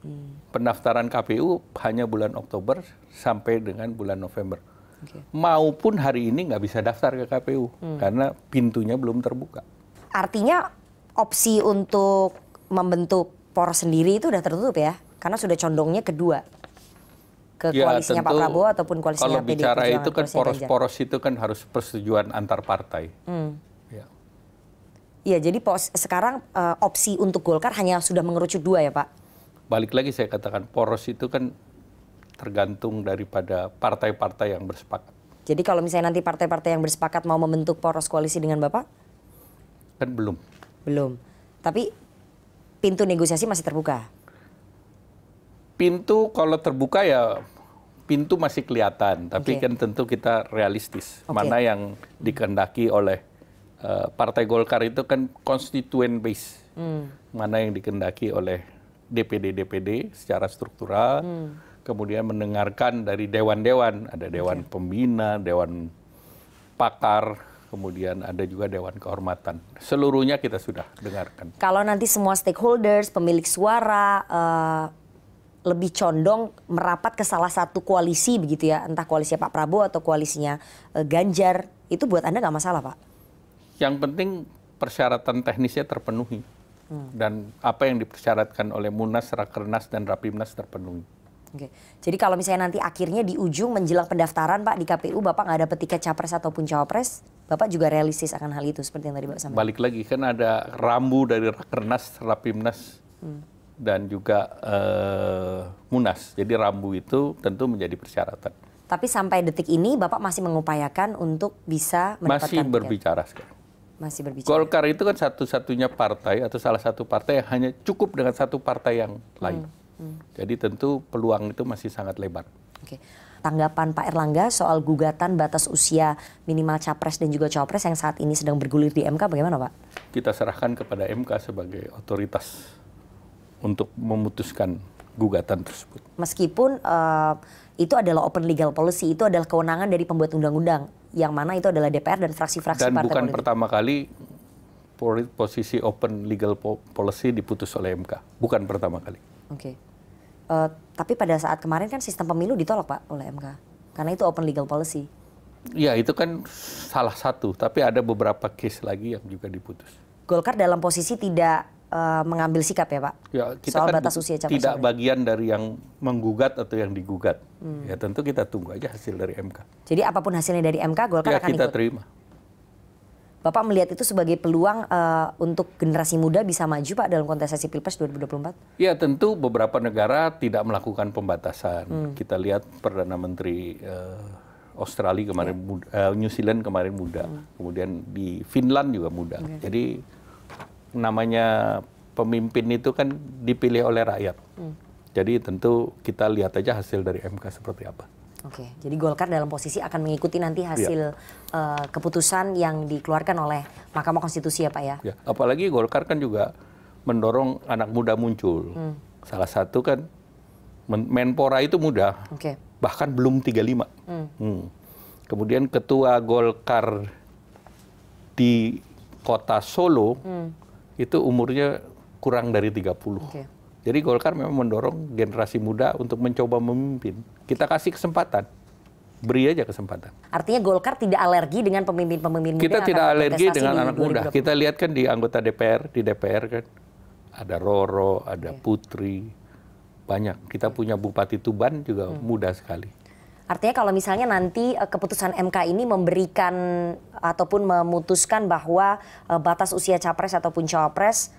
Hmm pendaftaran KPU hanya bulan Oktober sampai dengan bulan November. Okay. Maupun hari ini nggak bisa daftar ke KPU hmm. karena pintunya belum terbuka. Artinya opsi untuk membentuk poros sendiri itu sudah tertutup ya? Karena sudah condongnya kedua ke ya, koalisinya tentu, Pak Prabowo ataupun koalisinya kalau PDI bicara itu kan poros-poros itu kan harus persetujuan antar partai. Hmm. Ya. ya, jadi pos, sekarang uh, opsi untuk Golkar hanya sudah mengerucut dua ya Pak? balik lagi saya katakan poros itu kan tergantung daripada partai-partai yang bersepakat. Jadi kalau misalnya nanti partai-partai yang bersepakat mau membentuk poros koalisi dengan Bapak? Kan belum. Belum. Tapi pintu negosiasi masih terbuka? Pintu kalau terbuka ya pintu masih kelihatan, tapi okay. kan tentu kita realistis. Okay. Mana yang dikendaki oleh uh, Partai Golkar itu kan constituent base. Hmm. Mana yang dikendaki oleh DPD-DPD secara struktural, hmm. kemudian mendengarkan dari dewan-dewan, ada dewan okay. pembina, dewan pakar, kemudian ada juga dewan kehormatan. Seluruhnya kita sudah dengarkan. Kalau nanti semua stakeholders, pemilik suara uh, lebih condong merapat ke salah satu koalisi begitu ya, entah koalisi Pak Prabowo atau koalisinya eh, Ganjar, itu buat Anda nggak masalah, Pak? Yang penting persyaratan teknisnya terpenuhi dan apa yang dipersyaratkan oleh Munas, Rakernas dan Rapimnas terpenuhi. Oke. Jadi kalau misalnya nanti akhirnya di ujung menjelang pendaftaran Pak di KPU Bapak nggak ada tiket capres ataupun cawapres, Bapak juga realistis akan hal itu seperti yang tadi Bapak sampaikan. Balik lagi kan ada rambu dari Rakernas, Rapimnas hmm. dan juga uh, Munas. Jadi rambu itu tentu menjadi persyaratan. Tapi sampai detik ini Bapak masih mengupayakan untuk bisa mendapatkan Masih berbicara tiket. sekarang masih berbicara. Golkar itu kan satu-satunya partai atau salah satu partai yang hanya cukup dengan satu partai yang lain. Hmm. Hmm. Jadi tentu peluang itu masih sangat lebar. Oke. Tanggapan Pak Erlangga soal gugatan batas usia minimal capres dan juga cawapres yang saat ini sedang bergulir di MK bagaimana Pak? Kita serahkan kepada MK sebagai otoritas untuk memutuskan gugatan tersebut. Meskipun uh, itu adalah open legal policy, itu adalah kewenangan dari pembuat undang-undang yang mana itu adalah DPR dan fraksi-fraksi dan bukan pertama kali posisi open legal policy diputus oleh MK, bukan pertama kali. Oke. Okay. Uh, eh, tapi pada saat kemarin kan sistem pemilu ditolak Pak oleh MK karena itu open legal policy. Ya, itu kan salah satu, tapi ada beberapa case lagi yang juga diputus. Golkar dalam posisi tidak Eh, mengambil sikap ya Pak? Ya, kita Soal kan batas usia capres Tidak capres. bagian dari yang menggugat atau yang digugat. Hmm. Ya tentu kita tunggu aja hasil dari MK. Jadi apapun hasilnya dari MK, Golkar ya, akan kita terima. Bapak melihat itu sebagai peluang uh, untuk generasi muda bisa maju Pak dalam kontestasi Pilpres 2024? Ya tentu beberapa negara tidak melakukan pembatasan. Hmm. Kita lihat Perdana Menteri uh, Australia kemarin yeah. muda, uh, New Zealand kemarin muda, hmm. kemudian di Finland juga muda. Okay. Jadi namanya pemimpin itu kan dipilih oleh rakyat. Hmm. Jadi tentu kita lihat aja hasil dari MK seperti apa. Oke, jadi Golkar dalam posisi akan mengikuti nanti iya. hasil ya. uh, keputusan yang dikeluarkan oleh Mahkamah Konstitusi ya Pak ya? ya. Apalagi Golkar kan juga mendorong anak muda muncul. Hmm. Salah satu kan Menpora itu muda, okay. bahkan belum 35. Hmm. Hmm. Kemudian ketua Golkar di kota Solo hmm itu umurnya kurang dari 30. Okay. Jadi Golkar memang mendorong generasi muda untuk mencoba memimpin. Kita kasih kesempatan. Beri aja kesempatan. Artinya Golkar tidak alergi dengan pemimpin-pemimpin muda. Kita tidak alergi dengan anak muda. Kita lihat kan di anggota DPR, di DPR kan ada Roro, ada Putri, banyak. Kita punya Bupati Tuban juga hmm. muda sekali. Artinya kalau misalnya nanti eh, keputusan MK ini memberikan ataupun memutuskan bahwa eh, batas usia capres ataupun cawapres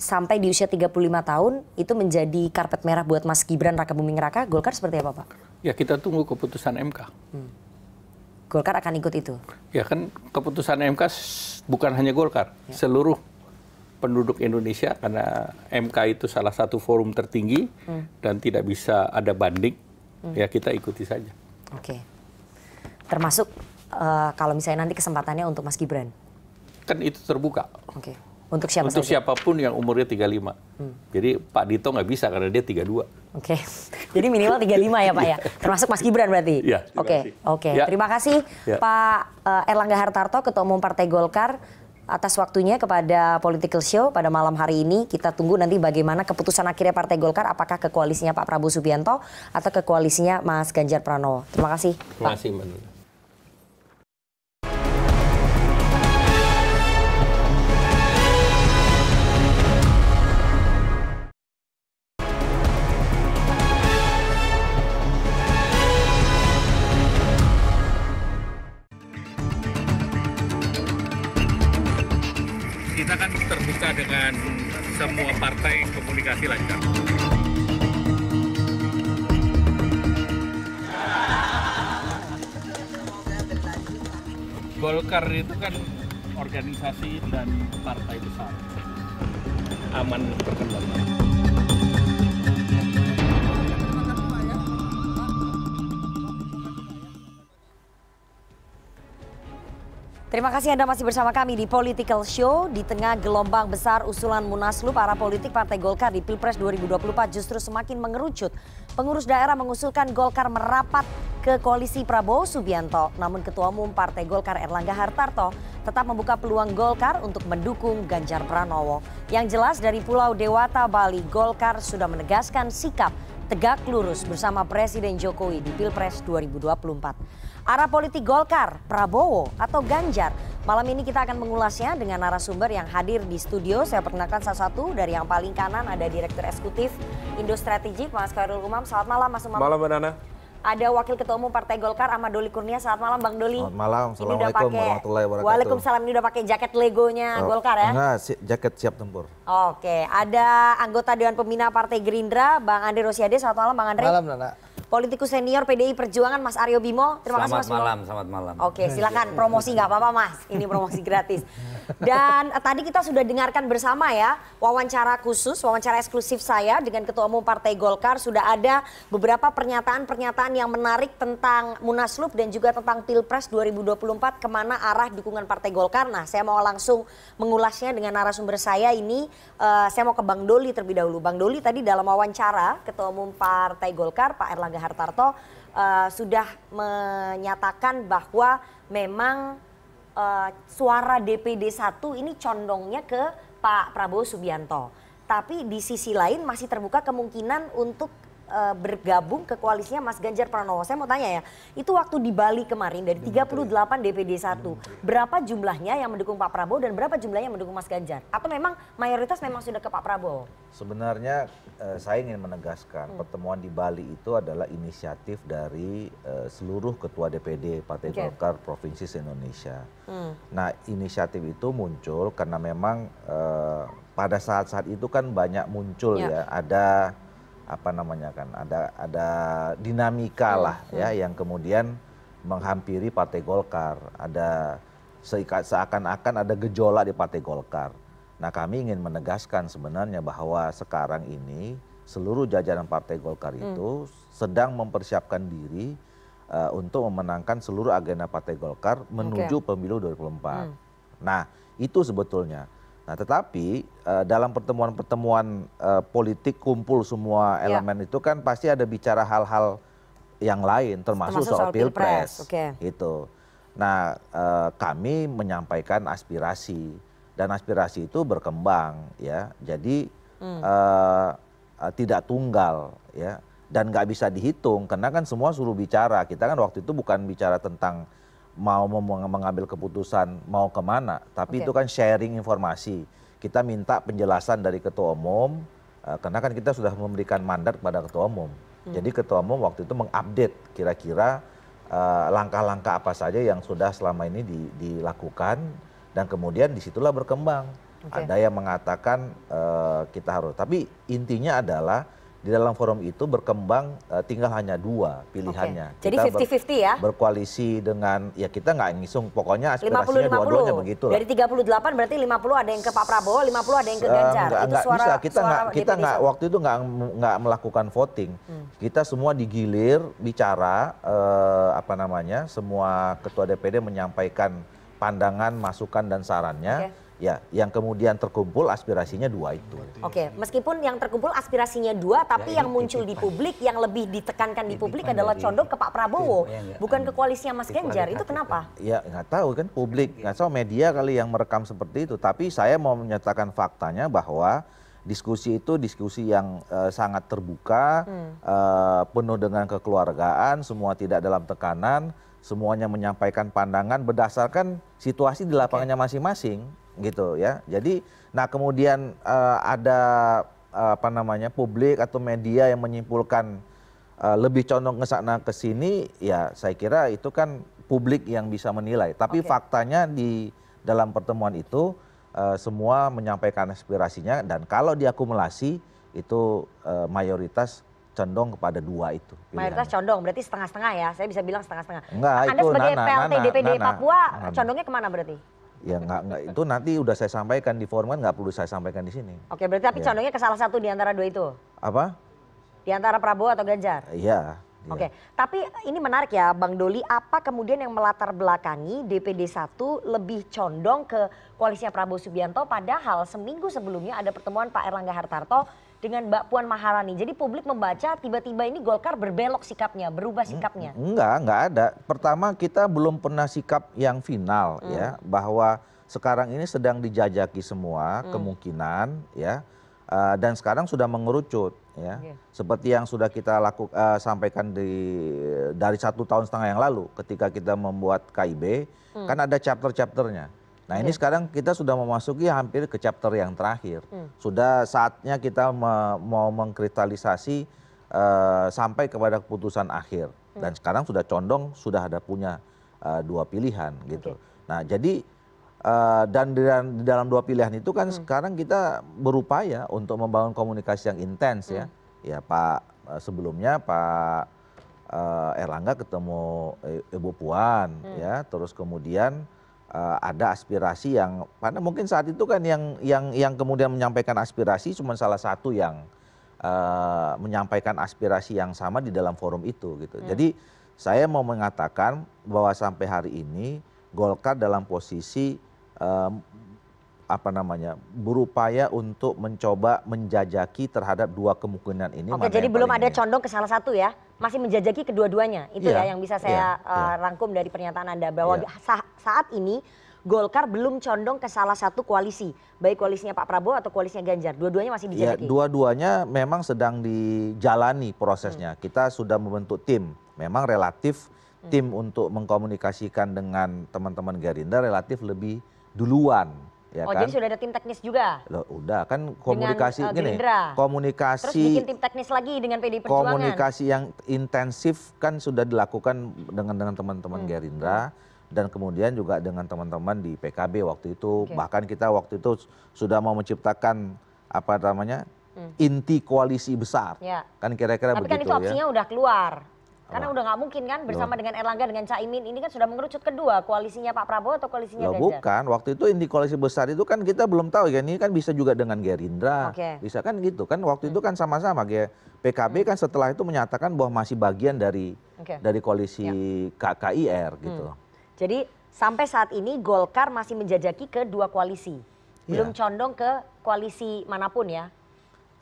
sampai di usia 35 tahun itu menjadi karpet merah buat Mas Gibran Raka Buming Raka, Golkar seperti apa Pak? Ya kita tunggu keputusan MK. Hmm. Golkar akan ikut itu? Ya kan keputusan MK bukan hanya Golkar, ya. seluruh penduduk Indonesia karena MK itu salah satu forum tertinggi hmm. dan tidak bisa ada banding Hmm. Ya kita ikuti saja. Oke. Okay. Termasuk uh, kalau misalnya nanti kesempatannya untuk Mas Gibran. Kan itu terbuka. Oke. Okay. Untuk siapa Untuk siapapun yang umurnya 35. Hmm. Jadi Pak Dito nggak bisa karena dia 32. Oke. Okay. Jadi minimal 35 ya Pak ya. Iya. Termasuk Mas Gibran berarti. Iya. Oke. Oke. Okay. Okay. Ya. Terima kasih ya. Pak eh, Erlangga Hartarto Ketua Umum Partai Golkar atas waktunya kepada Political Show pada malam hari ini. Kita tunggu nanti bagaimana keputusan akhirnya Partai Golkar, apakah ke koalisinya Pak Prabowo Subianto atau ke koalisinya Mas Ganjar Pranowo. Terima kasih. Terima kasih, Mbak. kita dengan semua partai komunikasi lancar. Golkar itu kan organisasi dan partai besar aman berkembang. Terima kasih Anda masih bersama kami di Political Show. Di tengah gelombang besar usulan Munaslup, para politik Partai Golkar di Pilpres 2024 justru semakin mengerucut. Pengurus daerah mengusulkan Golkar merapat ke koalisi Prabowo Subianto. Namun Ketua Umum Partai Golkar Erlangga Hartarto tetap membuka peluang Golkar untuk mendukung Ganjar Pranowo. Yang jelas dari Pulau Dewata, Bali, Golkar sudah menegaskan sikap tegak lurus bersama Presiden Jokowi di Pilpres 2024. Arah politik Golkar, Prabowo atau Ganjar? Malam ini kita akan mengulasnya dengan narasumber yang hadir di studio. Saya perkenalkan salah satu dari yang paling kanan ada Direktur Eksekutif Indo Strategik Mas Khairul Umam. Selamat malam Mas Umam. Malam Mbak Nana. Ada Wakil Ketua Umum Partai Golkar Ahmad Doli Kurnia. Selamat malam Bang Doli. Selamat malam. Assalamualaikum pake, warahmatullahi wabarakatuh. Waalaikumsalam. Ini udah pakai jaket Legonya oh, Golkar ya? Enggak, si, jaket siap tempur. Oke, ada anggota Dewan Pembina Partai Gerindra Bang Andre Rosiade. Selamat malam Bang Andre. Malam Nana. Politikus senior PDI Perjuangan Mas Aryo Bimo. Terima selamat kasih Mas malam, selamat malam. Oke, silakan promosi nggak apa-apa Mas. Ini promosi gratis. Dan eh, tadi kita sudah dengarkan bersama ya wawancara khusus, wawancara eksklusif saya dengan Ketua Umum Partai Golkar sudah ada beberapa pernyataan-pernyataan yang menarik tentang Munaslup dan juga tentang Pilpres 2024 kemana arah dukungan Partai Golkar. Nah, saya mau langsung mengulasnya dengan narasumber saya ini. Eh, saya mau ke Bang Doli terlebih dahulu. Bang Doli tadi dalam wawancara Ketua Umum Partai Golkar Pak Erlangga erlangga hartarto eh, sudah menyatakan bahwa memang eh, suara DPD 1 ini condongnya ke Pak Prabowo Subianto. Tapi di sisi lain masih terbuka kemungkinan untuk uh, bergabung ke koalisinya Mas Ganjar Pranowo. Saya mau tanya ya, itu waktu di Bali kemarin dari 38 DPD 1, berapa jumlahnya yang mendukung Pak Prabowo dan berapa jumlahnya yang mendukung Mas Ganjar? Atau memang mayoritas memang sudah ke Pak Prabowo? Sebenarnya uh, saya ingin menegaskan hmm. pertemuan di Bali itu adalah inisiatif dari uh, seluruh ketua DPD Partai okay. Golkar Provinsi indonesia Hmm. Nah, inisiatif itu muncul karena memang uh, pada saat-saat itu kan banyak muncul ya, ya ada apa namanya kan ada ada dinamika hmm, lah ya hmm. yang kemudian menghampiri Partai Golkar. Ada seakan-akan ada gejolak di Partai Golkar. Nah, kami ingin menegaskan sebenarnya bahwa sekarang ini seluruh jajaran Partai Golkar hmm. itu hmm. sedang mempersiapkan diri uh, untuk memenangkan seluruh agenda Partai Golkar menuju okay. pemilu 2024. Hmm. Nah, itu sebetulnya. Nah, tetapi eh, dalam pertemuan-pertemuan eh, politik kumpul semua ya. elemen itu kan pasti ada bicara hal-hal yang lain termasuk, soal, pilpres, gitu. Nah, eh, kami menyampaikan aspirasi dan aspirasi itu berkembang ya. Jadi hmm. tidak tunggal ya dan nggak bisa dihitung karena kan semua suruh bicara. Kita kan waktu itu bukan bicara tentang mau mengambil keputusan mau kemana, tapi itu kan sharing informasi. Kita minta penjelasan dari ketua umum, eh, karena kan kita sudah memberikan mandat kepada ketua umum. Hmm. Jadi ketua umum waktu itu mengupdate kira-kira eh, langkah-langkah apa saja yang sudah selama ini dilakukan dan kemudian disitulah berkembang. Okay. Ada yang mengatakan eh, kita harus, tapi intinya adalah di dalam forum itu berkembang uh, tinggal hanya dua pilihannya. Okay. Jadi 50-50 ya? Berkoalisi dengan, ya kita nggak ngisung, pokoknya aspirasinya dua-duanya begitu lah. Dari 38 berarti 50 ada yang ke Pak Prabowo, 50 ada yang ke Ganjar. Uh, enggak, itu enggak suara, bisa, kita suara kita nggak waktu itu nggak nggak melakukan voting. Hmm. Kita semua digilir bicara, uh, apa namanya, semua ketua DPD menyampaikan pandangan, masukan, dan sarannya. Okay Ya, yang kemudian terkumpul aspirasinya dua itu. Oke, iya. meskipun yang terkumpul aspirasinya dua, ya, tapi ya, yang muncul di publik, yang lebih ditekankan di publik adalah condong ke Pak Prabowo, iya, iya, bukan ke yang Mas Ganjar. Itu kenapa? Ya, nggak tahu kan publik, nggak tahu media kali yang merekam seperti itu. Tapi saya mau menyatakan faktanya bahwa diskusi itu diskusi yang uh, sangat terbuka, hmm. uh, penuh dengan kekeluargaan, semua tidak dalam tekanan, semuanya menyampaikan pandangan berdasarkan situasi di lapangannya masing-masing. Okay gitu ya. Jadi nah kemudian uh, ada uh, apa namanya publik atau media yang menyimpulkan uh, lebih condong ke sana ke sini ya saya kira itu kan publik yang bisa menilai. Tapi okay. faktanya di dalam pertemuan itu uh, semua menyampaikan aspirasinya dan kalau diakumulasi itu uh, mayoritas condong kepada dua itu. Mayoritas condong, berarti setengah-setengah ya. Saya bisa bilang setengah-setengah. Anda sebagai Nana, PLT Nana, DPD Nana, Papua, Nana. condongnya kemana berarti? ya nggak nggak itu nanti udah saya sampaikan di forum kan nggak perlu saya sampaikan di sini oke berarti tapi ya. condongnya ke salah satu di antara dua itu apa Di antara prabowo atau ganjar iya Iya. oke tapi ini menarik ya bang doli apa kemudian yang melatar belakangi dpd satu lebih condong ke koalisinya prabowo subianto padahal seminggu sebelumnya ada pertemuan pak erlangga hartarto dengan mbak puan maharani jadi publik membaca tiba tiba ini golkar berbelok sikapnya berubah hmm, sikapnya enggak enggak ada pertama kita belum pernah sikap yang final hmm. ya bahwa sekarang ini sedang dijajaki semua hmm. kemungkinan ya Eh, dan sekarang sudah mengerucut ya iya. seperti yang sudah kita lakukan eh, sampaikan di dari satu tahun setengah yang lalu ketika kita membuat KIB hmm. kan ada chapter chapternya nah ini iya. sekarang kita sudah memasuki hampir ke chapter yang terakhir hmm. sudah saatnya kita me mau mengkristalisasi uh, sampai kepada keputusan akhir hmm. dan sekarang sudah condong sudah ada punya uh, dua pilihan gitu okay. nah jadi Eh, dan di dalam dua pilihan itu kan hmm. sekarang kita berupaya untuk membangun komunikasi yang intens ya hmm. ya pak eh, sebelumnya pak eh, Erlangga ketemu Ibu Puan hmm. ya terus kemudian ada aspirasi yang karena mungkin saat itu kan yang yang yang kemudian menyampaikan aspirasi cuma salah satu yang menyampaikan aspirasi yang sama di dalam forum itu gitu. Jadi saya mau mengatakan bahwa sampai hari ini Golkar dalam posisi apa namanya berupaya untuk mencoba menjajaki terhadap dua kemungkinan ini. Oke, jadi belum ada condong ke salah satu ya, masih menjajaki kedua-duanya. Itu iya, ya yang bisa saya iya, eh, iya. rangkum dari pernyataan anda bahwa saat ini Golkar belum condong ke salah satu koalisi, baik koalisinya Pak Prabowo atau koalisinya Ganjar. Dua-duanya masih dijajaki. Ya, dua-duanya memang sedang dijalani prosesnya. Hmm. Kita sudah membentuk tim, memang relatif hmm. tim untuk mengkomunikasikan dengan teman-teman Gerindra relatif lebih duluan ya oh, kan? jadi sudah ada tim teknis juga? Loh, udah kan komunikasi dengan, uh, gini, komunikasi terus bikin tim teknis lagi dengan PDI Perjuangan. Komunikasi yang intensif kan sudah dilakukan dengan dengan teman-teman hmm. Gerindra dan kemudian juga dengan teman-teman di PKB waktu itu okay. bahkan kita waktu itu sudah mau menciptakan apa namanya hmm. inti koalisi besar ya. kan kira-kira begitu ya. Tapi kan itu opsinya ya. udah keluar karena udah nggak mungkin kan bersama dengan Erlangga dengan Caimin ini kan sudah mengerucut kedua koalisinya Pak Prabowo atau koalisinya Loh, Ganjar? Bukan, waktu itu inti koalisi besar itu kan kita belum tahu ya ini kan bisa juga dengan Gerindra, okay. bisa kan gitu kan waktu itu hmm. kan sama-sama kayak PKB hmm. kan setelah itu menyatakan bahwa masih bagian dari okay. dari koalisi ya. KKIR hmm. gitu. Hmm. Jadi sampai saat ini Golkar masih menjajaki kedua koalisi, iya. belum ya. condong ke koalisi manapun ya?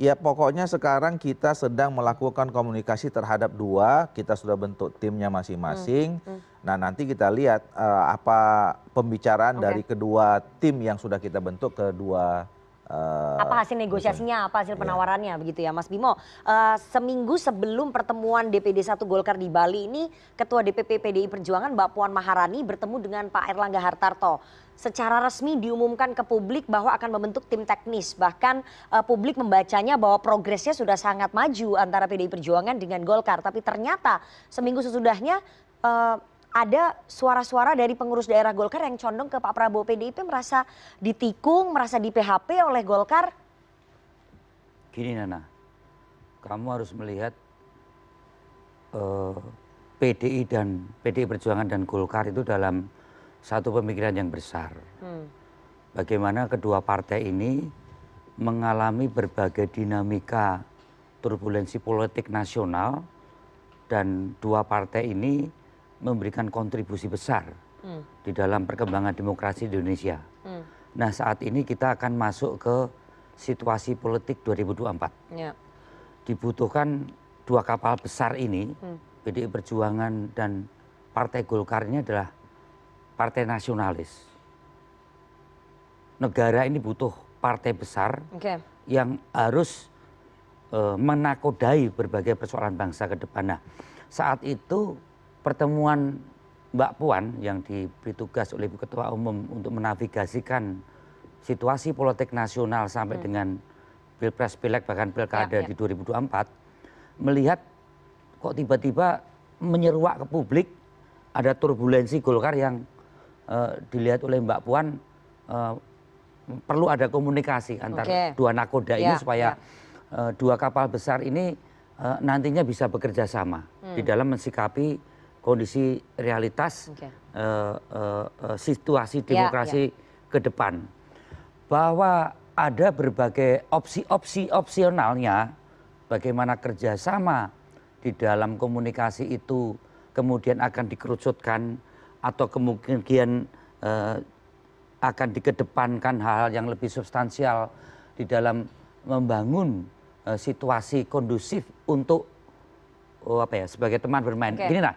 ya pokoknya sekarang kita sedang melakukan komunikasi terhadap dua kita sudah bentuk timnya masing masing hmm, hmm. nah nanti kita lihat eh, apa pembicaraan dari kedua tim yang sudah kita bentuk kedua Eh, apa hasil negosiasinya apa hasil iya. penawarannya begitu ya mas bimo eh, seminggu sebelum pertemuan dpd satu golkar di bali ini ketua dpp pdi perjuangan mbak puan maharani bertemu dengan pak erlangga hartarto secara resmi diumumkan ke publik bahwa akan membentuk tim teknis bahkan eh, publik membacanya bahwa progresnya sudah sangat maju antara pdi perjuangan dengan golkar tapi ternyata seminggu sesudahnya ada suara suara dari pengurus daerah golkar yang condong ke pak prabowo pdip merasa ditikung merasa di php oleh golkar gini nana kamu harus melihat uh, eh, PDI dan PDI Perjuangan dan Golkar itu dalam satu pemikiran yang besar hmm. bagaimana kedua partai ini mengalami berbagai dinamika turbulensi politik nasional dan dua partai ini memberikan kontribusi besar hmm. di dalam perkembangan demokrasi di Indonesia. Hmm. Nah saat ini kita akan masuk ke situasi politik 2024. Ya. Dibutuhkan dua kapal besar ini, hmm. PDI Perjuangan dan Partai Golkar ini adalah partai nasionalis. Negara ini butuh partai besar okay. yang harus e, menakodai berbagai persoalan bangsa ke depan. Nah, saat itu pertemuan Mbak Puan yang diberi tugas oleh Ketua Umum untuk menavigasikan situasi politik nasional sampai hmm. dengan pilpres, pileg bahkan pilkada ya, ya. di 2024 melihat kok tiba-tiba menyeruak ke publik ada turbulensi Golkar yang uh, dilihat oleh Mbak Puan uh, perlu ada komunikasi antara okay. dua nakoda ya, ini supaya ya. uh, dua kapal besar ini uh, nantinya bisa bekerja sama hmm. di dalam mensikapi kondisi realitas eh, eh, eh, situasi ya, ya. demokrasi ke depan bahwa ada berbagai opsi opsi opsionalnya bagaimana kerjasama di dalam komunikasi itu kemudian akan dikerucutkan atau kemungkinan akan dikedepankan hal hal yang lebih substansial di dalam membangun situasi kondusif untuk oh, apa ya sebagai teman bermain gini lah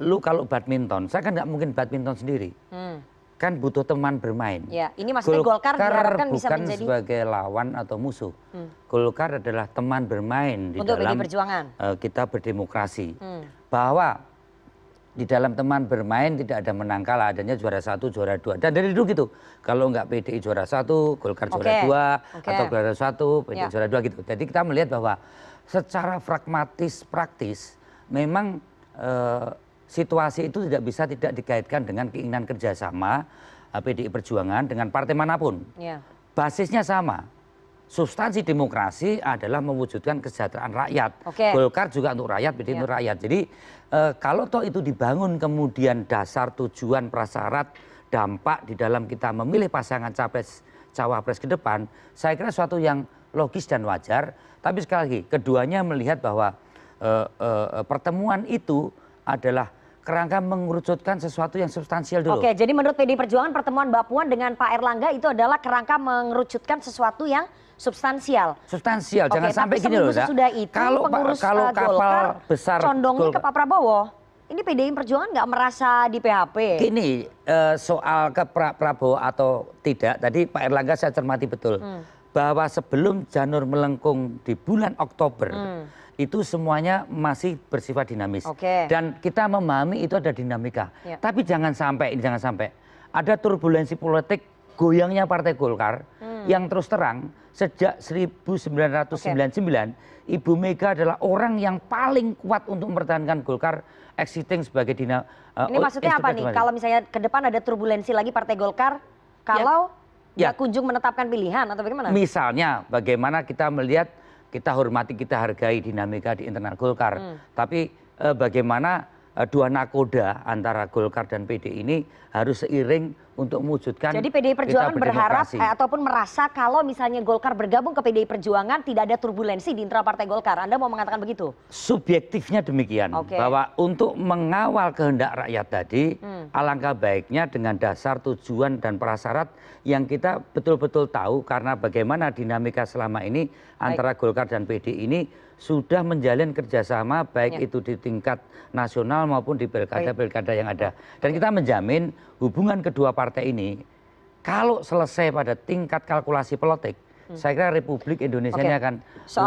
lu kalau badminton, saya kan nggak mungkin badminton sendiri. Hmm. Kan butuh teman bermain. Ya, ini maksudnya Golkar, Golkar bukan bisa menjadi... sebagai lawan atau musuh. Hmm. Golkar adalah teman bermain di Untuk dalam Uh, kita berdemokrasi. Hmm. Bahwa di dalam teman bermain tidak ada menang kalah, adanya juara satu, juara dua. Dan dari dulu gitu, kalau nggak PDI juara satu, Golkar okay. juara dua, okay. atau juara satu, PDI ya. juara dua gitu. Jadi kita melihat bahwa secara pragmatis praktis memang uh, situasi itu tidak bisa tidak dikaitkan dengan keinginan kerjasama eh, pdi perjuangan dengan partai manapun ya. basisnya sama substansi demokrasi adalah mewujudkan kesejahteraan rakyat golkar juga untuk rakyat pdi ya. untuk rakyat jadi eh, kalau toh itu dibangun kemudian dasar tujuan prasyarat dampak di dalam kita memilih pasangan capres cawapres ke depan saya kira suatu yang logis dan wajar tapi sekali lagi keduanya melihat bahwa eh, pertemuan itu adalah kerangka mengerucutkan sesuatu yang substansial dulu. Oke, jadi menurut PD Perjuangan pertemuan Mbak Puan dengan Pak Erlangga itu adalah kerangka mengerucutkan sesuatu yang substansial. Substansial, Oke, jangan tapi sampai gini loh. Sudah itu kalau pengurus kalau uh, kapal Golkar besar condongnya Golkar. ke Pak Prabowo. Ini PDI Perjuangan nggak merasa di PHP. Gini, uh, soal ke pra Prabowo atau tidak, tadi Pak Erlangga saya cermati betul. Hmm. Bahwa sebelum Janur melengkung di bulan Oktober, hmm itu semuanya masih bersifat dinamis dan kita memahami itu ada dinamika ya. tapi jangan sampai ini jangan sampai ada turbulensi politik goyangnya partai Golkar hmm. yang terus terang sejak 1999 Ibu Mega adalah orang yang paling kuat untuk mempertahankan Golkar exiting sebagai dina uh, Ini maksudnya apa nih? Kalau misalnya ke depan ada turbulensi lagi Partai Golkar, ya. kalau ya, ya. kunjung menetapkan pilihan atau bagaimana? Misalnya bagaimana kita melihat kita hormati kita hargai dinamika di internal golkar hmm. tapi eh, bagaimana Eh, dua nakoda antara Golkar dan PD ini harus seiring untuk mewujudkan Jadi PDI Perjuangan berharap eh, ataupun merasa kalau misalnya Golkar bergabung ke PDI Perjuangan tidak ada turbulensi di internal Partai Golkar. Anda mau mengatakan begitu? Subjektifnya demikian okay. bahwa untuk mengawal kehendak rakyat tadi hmm. alangkah baiknya dengan dasar tujuan dan prasyarat yang kita betul-betul tahu karena bagaimana dinamika selama ini Baik. antara Golkar dan PD ini sudah menjalin kerjasama baik ya. itu di tingkat nasional maupun di pilkada pilkada yang ada dan kita menjamin hubungan kedua partai ini kalau selesai pada tingkat kalkulasi politik Hmm. saya kira Republik Indonesia ini akan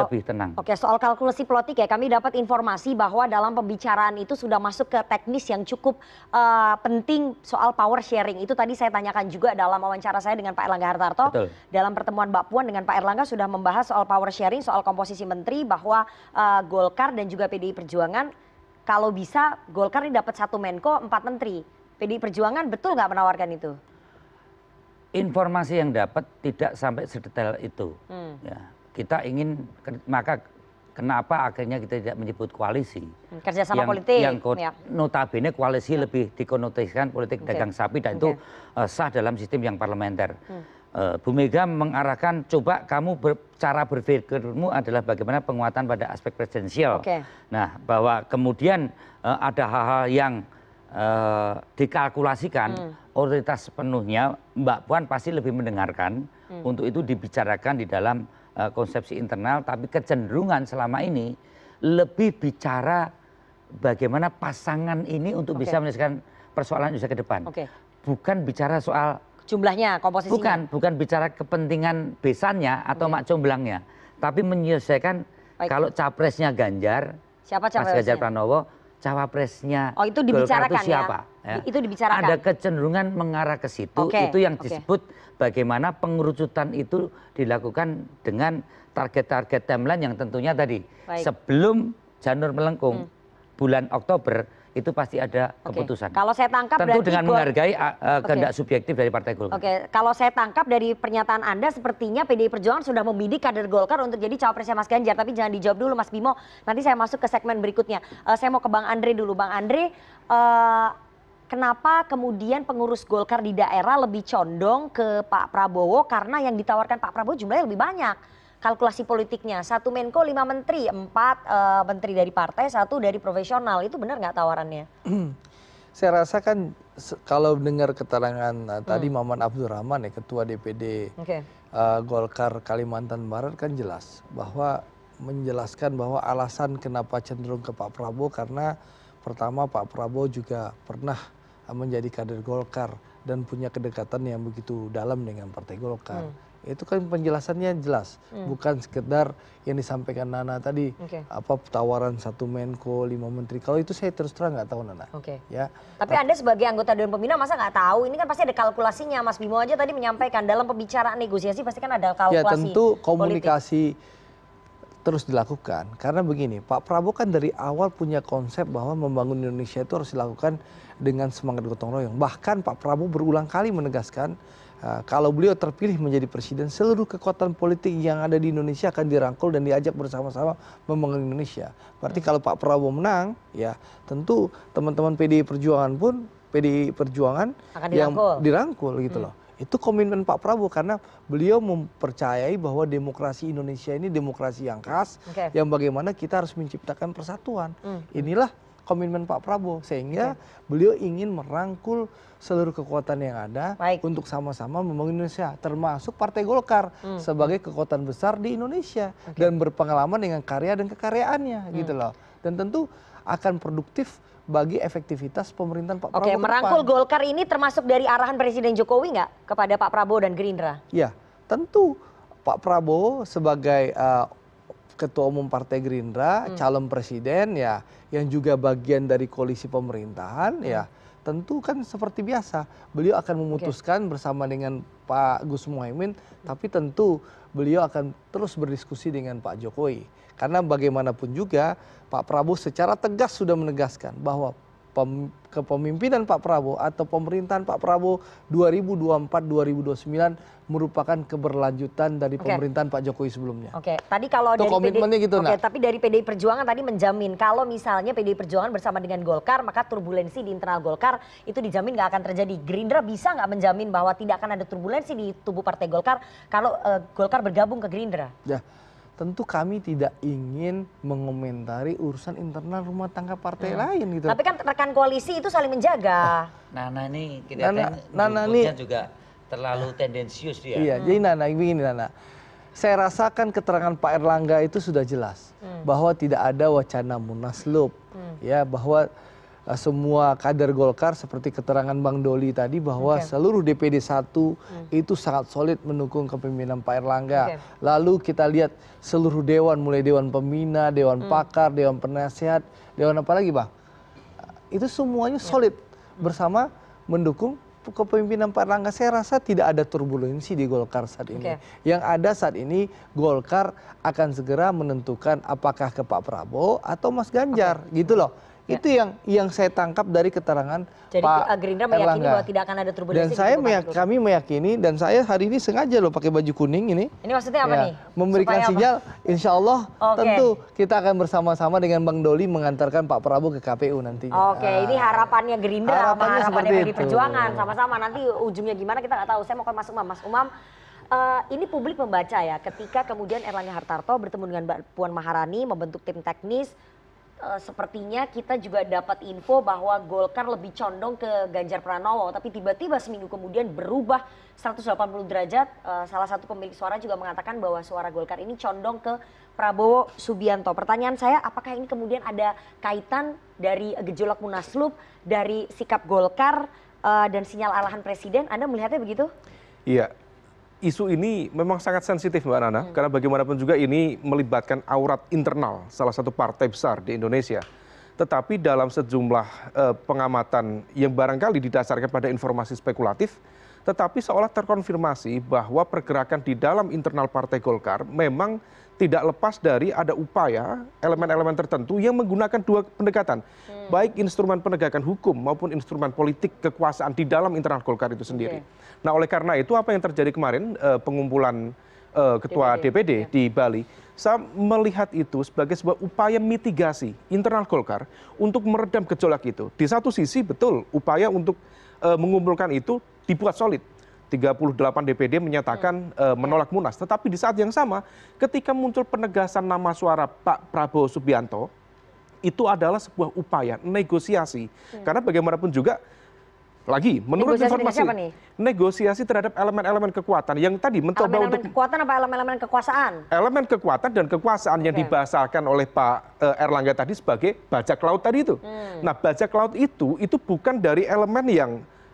lebih tenang. Oke, soal kalkulasi politik ya, kami dapat informasi bahwa dalam pembicaraan itu sudah masuk ke teknis yang cukup uh, penting soal power sharing. Itu tadi saya tanyakan juga dalam wawancara saya dengan Pak Erlangga Hartarto. Betul. Dalam pertemuan Mbak Puan dengan Pak Erlangga sudah membahas soal power sharing, soal komposisi menteri, bahwa uh, Golkar dan juga PDI Perjuangan kalau bisa Golkar ini dapat satu Menko, empat menteri. PDI Perjuangan betul nggak menawarkan itu? informasi yang dapat tidak sampai sedetail itu hmm. ya, kita ingin maka kenapa akhirnya kita tidak menyebut koalisi hmm, kerjasama politik yang ya. notabene koalisi lebih dikonotasikan politik dagang sapi dan itu eh, sah dalam sistem yang parlementer hmm. eh, Bu Mega mengarahkan coba kamu ber, cara berpikirmu adalah bagaimana penguatan pada aspek presidensial. Okay. Nah, bahwa kemudian eh, ada hal-hal yang Eh, dikalkulasikan hmm. otoritas penuhnya mbak puan pasti lebih mendengarkan hmm. untuk itu dibicarakan di dalam eh, konsepsi internal tapi kecenderungan selama ini lebih bicara bagaimana pasangan ini untuk bisa menyelesaikan persoalan Indonesia ke depan bukan bicara soal jumlahnya komposisinya bukan bukan bicara kepentingan besannya atau mak belangnya tapi menyelesaikan kalau capresnya Ganjar Siapa Mas Ganjar Pranowo cawapresnya oh, itu dibicarakan itu ya? siapa. Ya. Ya. Itu dibicarakan. Ada kecenderungan mengarah ke situ. Okay. Itu yang disebut okay. bagaimana pengerucutan itu dilakukan dengan target-target timeline yang tentunya tadi Baik. sebelum janur melengkung hmm. bulan Oktober itu pasti ada keputusan kalau saya tangkap tentu dengan menghargai e, kehendak subjektif dari partai golkar Oke, kalau saya tangkap dari pernyataan anda sepertinya pdi perjuangan sudah membidik kader golkar untuk jadi cawapresnya mas ganjar tapi jangan dijawab dulu mas bimo nanti saya masuk ke segmen berikutnya e, saya mau ke bang andre dulu bang andre e, kenapa kemudian pengurus golkar di daerah lebih condong ke pak prabowo karena yang ditawarkan pak prabowo jumlahnya lebih banyak kalkulasi politiknya satu menko lima menteri empat eh, menteri dari partai satu dari profesional itu benar nggak tawarannya hmm. saya rasa kan kalau dengar keterangan uh, tadi hmm. Maman Abdurrahman ya ketua DPD okay. uh, eh, Golkar Kalimantan Barat kan jelas bahwa menjelaskan bahwa alasan kenapa cenderung ke Pak Prabowo karena pertama Pak Prabowo juga pernah menjadi kader Golkar dan punya kedekatan yang begitu dalam dengan Partai Golkar. Hmm itu kan penjelasannya jelas hmm. bukan sekedar yang disampaikan nana tadi apa tawaran satu menko lima menteri kalau itu saya terus terang nggak tahu nana oke ya tapi anda sebagai anggota dewan pembina masa nggak tahu ini kan pasti ada kalkulasinya mas bimo aja tadi menyampaikan dalam pembicaraan negosiasi pasti kan ada kalkulasi ya tentu komunikasi terus dilakukan karena begini Pak Prabowo kan dari awal punya konsep bahwa membangun Indonesia itu harus dilakukan dengan semangat gotong royong bahkan Pak Prabowo berulang kali menegaskan Eh, kalau beliau terpilih menjadi presiden, seluruh kekuatan politik yang ada di Indonesia akan dirangkul dan diajak bersama-sama membangun Indonesia. Berarti hmm. kalau Pak Prabowo menang, ya tentu teman-teman PDI Perjuangan pun PDI Perjuangan akan yang dirangkul gitu hmm. loh. Itu komitmen Pak Prabowo karena beliau mempercayai bahwa demokrasi Indonesia ini demokrasi yang khas, yang bagaimana kita harus menciptakan persatuan. Hmm. Inilah komitmen Pak Prabowo sehingga beliau ingin merangkul seluruh kekuatan yang ada Baik. untuk sama-sama membangun Indonesia termasuk Partai Golkar hmm. sebagai kekuatan besar di Indonesia okay. dan berpengalaman dengan karya dan kekaryaannya hmm. gitu loh dan tentu akan produktif bagi efektivitas pemerintahan Pak Prabowo. Oke, merangkul Golkar ini termasuk dari arahan Presiden Jokowi nggak kepada Pak Prabowo dan Gerindra? Ya, tentu Pak Prabowo sebagai uh, ketua umum partai gerindra hmm. calon presiden ya yang juga bagian dari koalisi pemerintahan ya hmm. tentu kan seperti biasa beliau akan memutuskan bersama dengan Pak Gus Muhaimin tapi tentu beliau akan terus berdiskusi dengan Pak Jokowi karena bagaimanapun juga Pak Prabowo secara tegas sudah menegaskan bahwa kepemimpinan Pak Prabowo atau pemerintahan Pak Prabowo 2024-2029 merupakan keberlanjutan dari pemerintahan Pak Jokowi sebelumnya. Oke, tadi kalau dari komitmennya PD, gitu, Oke, tapi dari PDI Perjuangan tadi menjamin kalau misalnya PDI Perjuangan bersama dengan Golkar maka turbulensi di internal Golkar itu dijamin nggak akan terjadi. Gerindra bisa nggak menjamin bahwa tidak akan ada turbulensi di tubuh Partai Golkar kalau eh, Golkar bergabung ke Gerindra? Ya, tentu kami tidak ingin mengomentari urusan internal rumah tangga partai hmm. lain gitu. Tapi kan rekan koalisi itu saling menjaga. Nah, Nana nih kita Nana, Nana nih juga terlalu tendensius dia. Iya, hmm. jadi Nana begini Nana. Saya rasakan keterangan Pak Erlangga itu sudah jelas hmm. bahwa tidak ada wacana munaslub. hmm. ya bahwa Eh, semua kader golkar seperti keterangan bang doli tadi bahwa seluruh dpd satu hmm. itu sangat solid mendukung kepemimpinan pak erlangga lalu kita lihat seluruh dewan mulai dewan pembina dewan hmm. pakar dewan penasehat dewan apa lagi bang eh, itu semuanya ya. solid bersama mendukung kepemimpinan Pak Erlangga saya rasa tidak ada turbulensi di Golkar saat ini. Yang ada saat ini Golkar akan segera menentukan apakah ke Pak Prabowo atau Mas Ganjar gitu loh. Ya. itu yang saya tangkap dari keterangan pak erlangga dan gitu, saya kami meyakini dan saya hari ini sengaja loh pakai baju kuning ini ya, memberikan sinyal insya Allah tentu kita akan bersama sama dengan bang doli mengantarkan pak prabowo ke kpu nantinya oke ah. ini harapannya gerindra harapannya seperti perjuangan sama sama nanti ujungnya gimana kita nggak tahu saya mau ke mas umam mas umam eh, ini publik membaca ya ketika kemudian erlangga hartarto bertemu dengan mbak puan maharani membentuk tim teknis Eh, sepertinya kita juga dapat info bahwa Golkar lebih condong ke Ganjar Pranowo, tapi tiba-tiba seminggu kemudian berubah 180 derajat. Eh, salah satu pemilik suara juga mengatakan bahwa suara Golkar ini condong ke Prabowo Subianto. Pertanyaan saya, apakah ini kemudian ada kaitan dari gejolak Munaslub dari sikap Golkar eh, dan sinyal arahan presiden? Anda melihatnya begitu? Iya, isu ini memang sangat sensitif mbak Nana hmm. karena bagaimanapun juga ini melibatkan aurat internal salah satu partai besar di Indonesia. Tetapi dalam sejumlah eh, pengamatan yang barangkali didasarkan pada informasi spekulatif, tetapi seolah terkonfirmasi bahwa pergerakan di dalam internal partai Golkar memang tidak lepas dari ada upaya elemen-elemen tertentu yang menggunakan dua pendekatan, hmm. baik instrumen penegakan hukum maupun instrumen politik kekuasaan di dalam internal Golkar itu sendiri. Okay. Nah, oleh karena itu apa yang terjadi kemarin uh, pengumpulan uh, ketua DPD, DPD ya. di Bali, saya melihat itu sebagai sebuah upaya mitigasi internal Golkar untuk meredam gejolak itu. Di satu sisi betul upaya untuk uh, mengumpulkan itu dibuat solid tiga puluh delapan dpd menyatakan hmm. eh, menolak munas tetapi di saat yang sama ketika muncul penegasan nama suara pak prabowo subianto itu adalah sebuah upaya negosiasi hmm. karena bagaimanapun juga lagi menurut informasi negosiasi terhadap elemen-elemen kekuatan yang tadi mencoba elemen untuk kekuatan apa elemen-elemen kekuasaan elemen kekuatan dan kekuasaan yang dibahasakan oleh Pak eh, Erlangga tadi sebagai bajak laut tadi itu hmm. nah bajak laut itu itu bukan dari elemen yang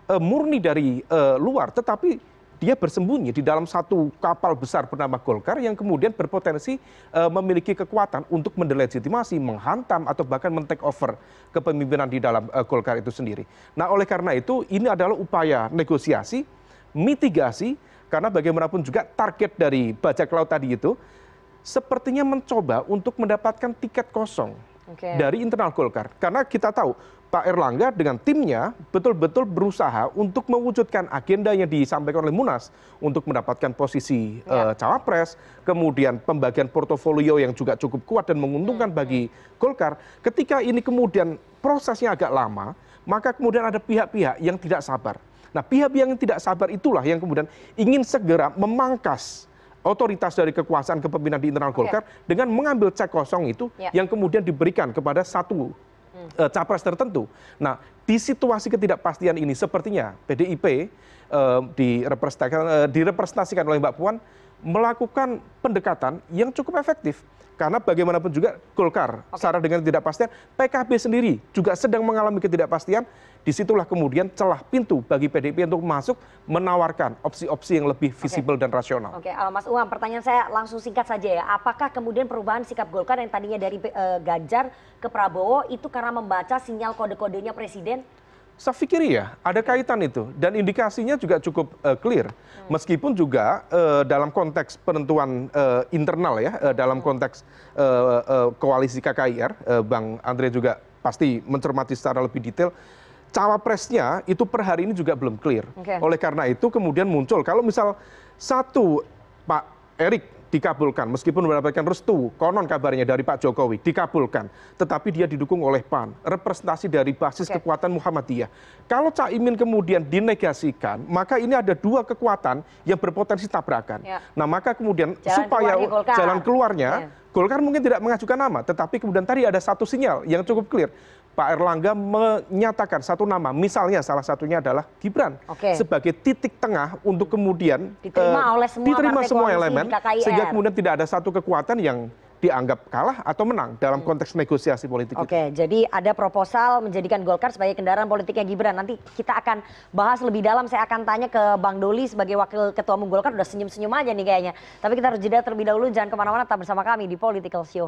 Eh, murni dari eh, luar, tetapi dia bersembunyi di dalam satu kapal besar bernama Golkar yang kemudian berpotensi uh, memiliki kekuatan untuk mendelegitimasi, menghantam atau bahkan men-take over kepemimpinan di dalam uh, Golkar itu sendiri. Nah, oleh karena itu ini adalah upaya negosiasi, mitigasi karena bagaimanapun juga target dari bajak laut tadi itu sepertinya mencoba untuk mendapatkan tiket kosong okay. dari internal Golkar. Karena kita tahu Pak Erlangga dengan timnya betul-betul berusaha untuk mewujudkan agenda yang disampaikan oleh Munas untuk mendapatkan posisi ya. uh, cawapres, kemudian pembagian portofolio yang juga cukup kuat dan menguntungkan hmm. bagi Golkar. Ketika ini kemudian prosesnya agak lama, maka kemudian ada pihak-pihak yang tidak sabar. Nah, pihak-pihak yang tidak sabar itulah yang kemudian ingin segera memangkas otoritas dari kekuasaan kepemimpinan di internal iya. Golkar okay. dengan mengambil cek kosong itu ya. yang kemudian diberikan kepada satu Eh, capres tertentu. Nah, di situasi ketidakpastian ini sepertinya PDIP uh, eh, direpresentasikan, uh, direpresentasikan oleh Mbak Puan melakukan pendekatan yang cukup efektif karena bagaimanapun juga Golkar, okay. secara dengan tidak ketidakpastian, PKB sendiri juga sedang mengalami ketidakpastian. Disitulah kemudian celah pintu bagi PDIP untuk masuk menawarkan opsi-opsi yang lebih visible okay. dan rasional. Oke, okay. Mas Umam, pertanyaan saya langsung singkat saja ya. Apakah kemudian perubahan sikap Golkar yang tadinya dari uh, Ganjar ke Prabowo itu karena membaca sinyal kode-kodenya Presiden? saya pikir ya ada kaitan itu dan indikasinya juga cukup eh, clear hmm. meskipun juga eh, dalam konteks penentuan eh, internal ya dalam hmm. konteks koalisi kkir bang andre juga pasti mencermati secara lebih detail cawapresnya itu per hari ini juga belum clear oleh karena itu kemudian muncul kalau misal satu pak erik dikabulkan meskipun mendapatkan restu konon kabarnya dari Pak Jokowi dikabulkan tetapi dia didukung oleh PAN representasi dari basis okay. kekuatan Muhammadiyah kalau Cak Imin kemudian dinegasikan maka ini ada dua kekuatan yang berpotensi tabrakan ya. nah maka kemudian jalan supaya keluar jalan keluarnya ya. Golkar mungkin tidak mengajukan nama tetapi kemudian tadi ada satu sinyal yang cukup clear Pak Erlangga menyatakan satu nama, misalnya salah satunya adalah Gibran sebagai titik tengah untuk kemudian diterima eh, oleh semua, elemen sehingga kemudian tidak ada satu kekuatan yang dianggap kalah atau menang dalam konteks negosiasi politik. Oke, itu. jadi ada proposal menjadikan Golkar sebagai kendaraan politiknya Gibran. Nanti kita akan bahas lebih dalam. Saya akan tanya ke Bang Doli sebagai wakil ketua umum Golkar udah senyum-senyum aja nih kayaknya. Tapi kita harus jeda terlebih dahulu. Jangan kemana-mana, tetap bersama kami di Political Show.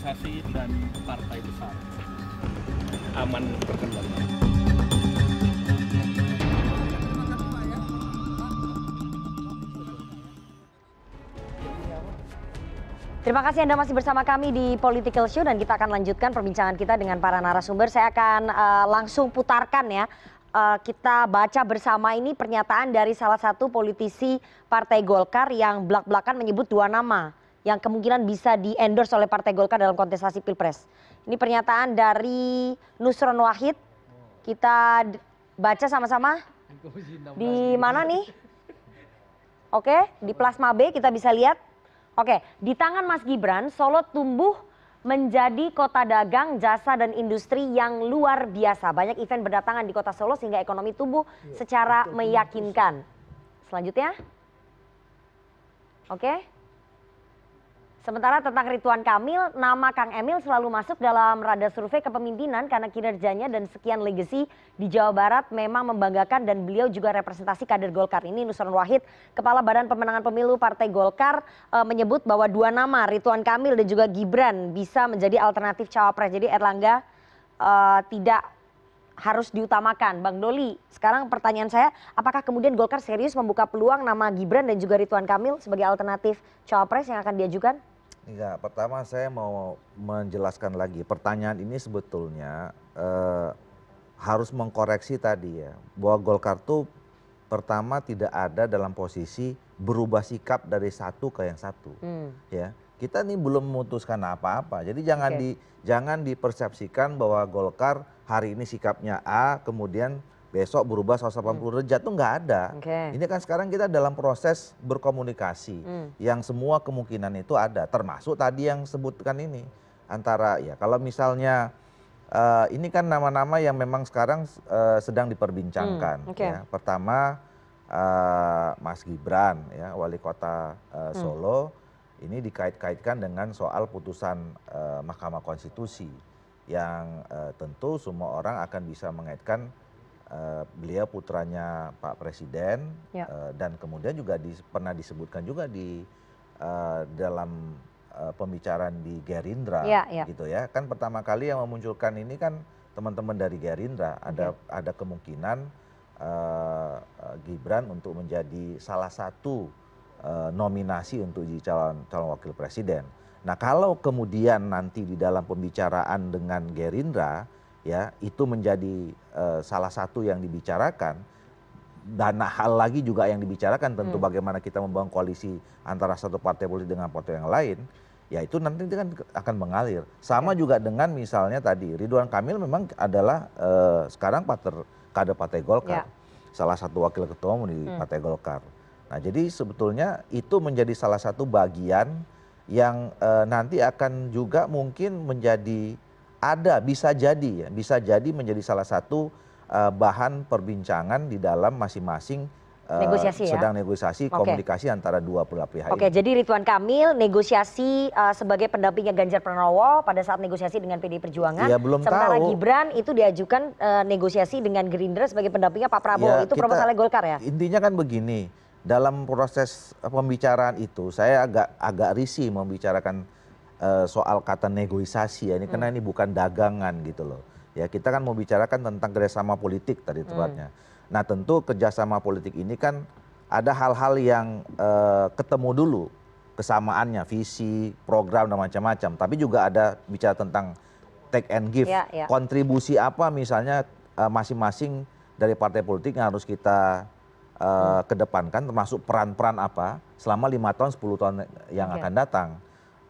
organisasi dan partai besar aman berkembang. Terima kasih Anda masih bersama kami di Political Show dan kita akan lanjutkan perbincangan kita dengan para narasumber. Saya akan uh, langsung putarkan ya uh, kita baca bersama ini pernyataan dari salah satu politisi Partai Golkar yang belak-belakan menyebut dua nama yang kemungkinan bisa di endorse oleh partai golkar dalam kontestasi pilpres ini pernyataan dari nusron wahid kita baca sama-sama di mana nih oke di plasma B kita bisa lihat oke di tangan Mas Gibran Solo tumbuh menjadi kota dagang, jasa dan industri yang luar biasa. Banyak event berdatangan di kota Solo sehingga ekonomi tumbuh iya, secara meyakinkan. Selanjutnya. Oke. Sementara tentang Rituan Kamil, nama Kang Emil selalu masuk dalam rada survei kepemimpinan karena kinerjanya dan sekian legacy di Jawa Barat memang membanggakan dan beliau juga representasi kader Golkar. Ini Nusron Wahid, Kepala Badan Pemenangan Pemilu Partai Golkar e, menyebut bahwa dua nama Rituan Kamil dan juga Gibran bisa menjadi alternatif cawapres. Jadi Erlangga e, tidak harus diutamakan. Bang Doli, sekarang pertanyaan saya, apakah kemudian Golkar serius membuka peluang nama Gibran dan juga Rituan Kamil sebagai alternatif cawapres yang akan diajukan? enggak iya, pertama saya mau menjelaskan lagi pertanyaan ini sebetulnya eh, harus mengkoreksi tadi ya bahwa Golkar itu pertama tidak ada dalam posisi berubah sikap dari satu ke yang satu hmm. ya kita ini belum memutuskan apa-apa. Jadi jangan okay. di jangan dipersepsikan bahwa Golkar hari ini sikapnya A, kemudian besok berubah 180 hmm. derajat tuh nggak ada. Okay. Ini kan sekarang kita dalam proses berkomunikasi hmm. yang semua kemungkinan itu ada, termasuk tadi yang sebutkan ini antara ya kalau misalnya uh, ini kan nama-nama yang memang sekarang uh, sedang diperbincangkan. Hmm. Okay. Ya. Pertama uh, Mas Gibran ya wali kota uh, Solo ini dikait-kaitkan dengan soal putusan uh, Mahkamah Konstitusi yang uh, tentu semua orang akan bisa mengaitkan Eh, beliau putranya Pak Presiden ya. eh, dan kemudian juga di, pernah disebutkan juga di eh, dalam pembicaraan di Gerindra ya, ya. gitu ya. Kan pertama kali yang memunculkan ini kan teman-teman dari Gerindra ada ya. ada kemungkinan uh, Gibran untuk menjadi salah satu uh, nominasi untuk jadi calon calon wakil presiden. Nah kalau kemudian nanti di dalam pembicaraan dengan Gerindra ya itu menjadi eh, salah satu yang dibicarakan dan hal lagi juga yang dibicarakan tentu hmm. bagaimana kita membangun koalisi antara satu partai politik dengan partai yang lain ya itu nanti kan akan mengalir sama iya. juga dengan misalnya tadi Ridwan Kamil memang adalah uh, sekarang partner kader partai Golkar iya. salah satu wakil ketua umum di hmm. partai Golkar nah jadi sebetulnya itu menjadi salah satu bagian yang eh, nanti akan juga mungkin menjadi ada bisa jadi ya bisa jadi menjadi salah satu eh, bahan perbincangan di dalam masing masing eh, negosiasi ya? sedang negosiasi komunikasi antara dua pihak. Oke, jadi Ridwan Kamil negosiasi uh, sebagai pendampingnya Ganjar Pranowo pada saat negosiasi dengan PD Perjuangan. Ya, belum sementara tahu. Gibran itu diajukan uh, negosiasi dengan Gerindra sebagai pendampingnya Pak Prabowo. Ya, itu proposalnya Golkar ya? Intinya kan begini, dalam proses pembicaraan itu saya agak agak risih membicarakan Eh, soal kata negosiasi ya ini hmm. karena ini bukan dagangan gitu loh. Ya kita kan mau bicarakan tentang kerjasama politik tadi hmm. tepatnya. Hmm. Nah tentu kerjasama politik ini kan ada hal-hal yang uh, ketemu dulu kesamaannya visi, program dan macam-macam. Tapi juga ada bicara tentang take and give, yeah, yeah. kontribusi apa misalnya eh, masing-masing uh, dari partai politik yang harus kita uh, hmm. kedepankan, termasuk peran-peran apa selama lima tahun, 10 tahun yang okay. akan datang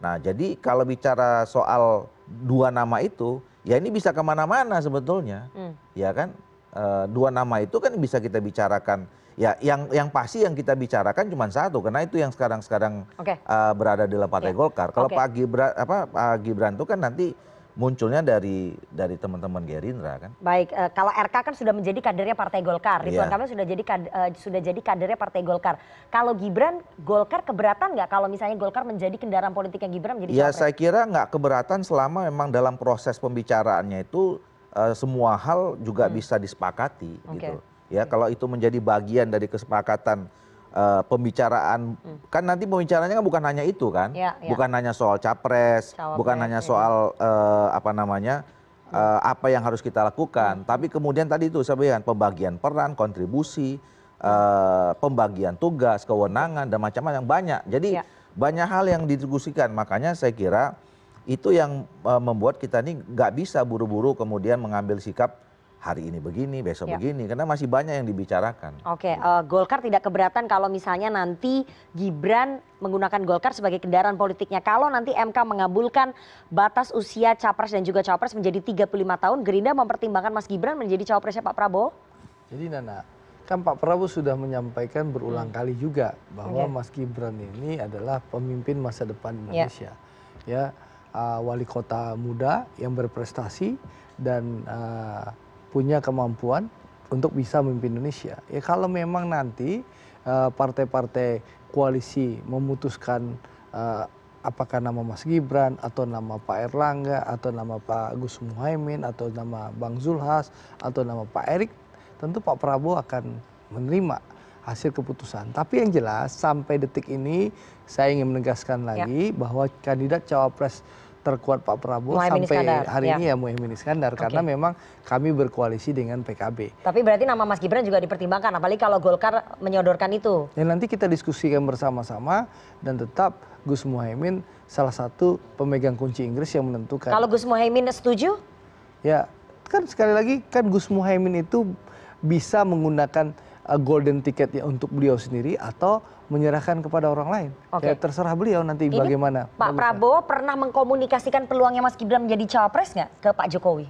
nah jadi kalau bicara soal dua nama itu ya ini bisa kemana mana sebetulnya hmm. ya kan eh, dua nama itu kan bisa kita bicarakan ya yang yang pasti yang kita bicarakan cuma satu karena itu yang sekarang sekarang eh, berada di dalam partai ya. Golkar kalau Pak Gibran apa Pak Gibran itu kan nanti munculnya dari dari teman-teman Gerindra kan. Baik, uh, kalau RK kan sudah menjadi kadernya Partai Golkar, iya. Ridwan yeah. Kamil sudah jadi kad, uh, sudah jadi kadernya Partai Golkar. Kalau Gibran, Golkar keberatan nggak kalau misalnya Golkar menjadi kendaraan politiknya Gibran menjadi? Ya saya kira nggak keberatan selama memang dalam proses pembicaraannya itu uh, semua hal juga hmm. bisa disepakati okay. gitu. Ya kalau itu menjadi bagian dari kesepakatan Eh, pembicaraan hmm. kan nanti pembicaranya kan bukan hanya itu kan ya, ya. bukan hanya soal capres bukan hanya ya. soal eh, apa namanya eh, apa yang harus kita lakukan hmm. tapi kemudian tadi itu saya pembagian peran kontribusi pembagian tugas kewenangan dan macam macam banyak jadi banyak hal yang didiskusikan makanya saya kira itu yang membuat kita ini nggak bisa buru buru kemudian mengambil sikap hari ini begini besok ya. begini karena masih banyak yang dibicarakan oke eh, golkar tidak keberatan kalau misalnya nanti gibran menggunakan golkar sebagai kendaraan politiknya kalau nanti mk mengabulkan batas usia capres dan juga cawapres menjadi tiga puluh lima tahun gerindra mempertimbangkan mas gibran menjadi cawapresnya pak prabowo jadi nana kan Pak Prabowo sudah menyampaikan berulang hmm. kali juga bahwa okay. Mas Gibran ini adalah pemimpin masa depan ya. Indonesia. Ya, Ya, uh, wali kota muda yang berprestasi dan uh, punya kemampuan untuk bisa memimpin Indonesia. Ya kalau memang nanti eh, partai-partai uh, koalisi memutuskan uh, apakah nama Mas Gibran atau nama Pak Erlangga atau nama Pak Gus Muhaymin atau nama Bang Zulhas atau nama Pak Erik, tentu Pak Prabowo akan menerima hasil keputusan. Tapi yang jelas sampai detik ini saya ingin menegaskan ya. lagi ya. bahwa kandidat cawapres terkuat Pak Prabowo sampai hari ya. ini ya Muhaimin Iskandar okay. karena memang kami berkoalisi dengan PKB. Tapi berarti nama Mas Gibran juga dipertimbangkan apalagi kalau Golkar menyodorkan itu. Ya nanti kita diskusikan bersama-sama dan tetap Gus Muhaimin salah satu pemegang kunci Inggris yang menentukan. Kalau Gus Muhaimin setuju? Ya, kan sekali lagi kan Gus Muhaimin itu bisa menggunakan Eh, golden ticketnya untuk beliau sendiri atau menyerahkan kepada orang lain. Oke. Ya, terserah beliau nanti Ini bagaimana. Pak Prabowo pernah mengkomunikasikan peluangnya Mas Gibran menjadi cawapres nggak ke Pak Jokowi?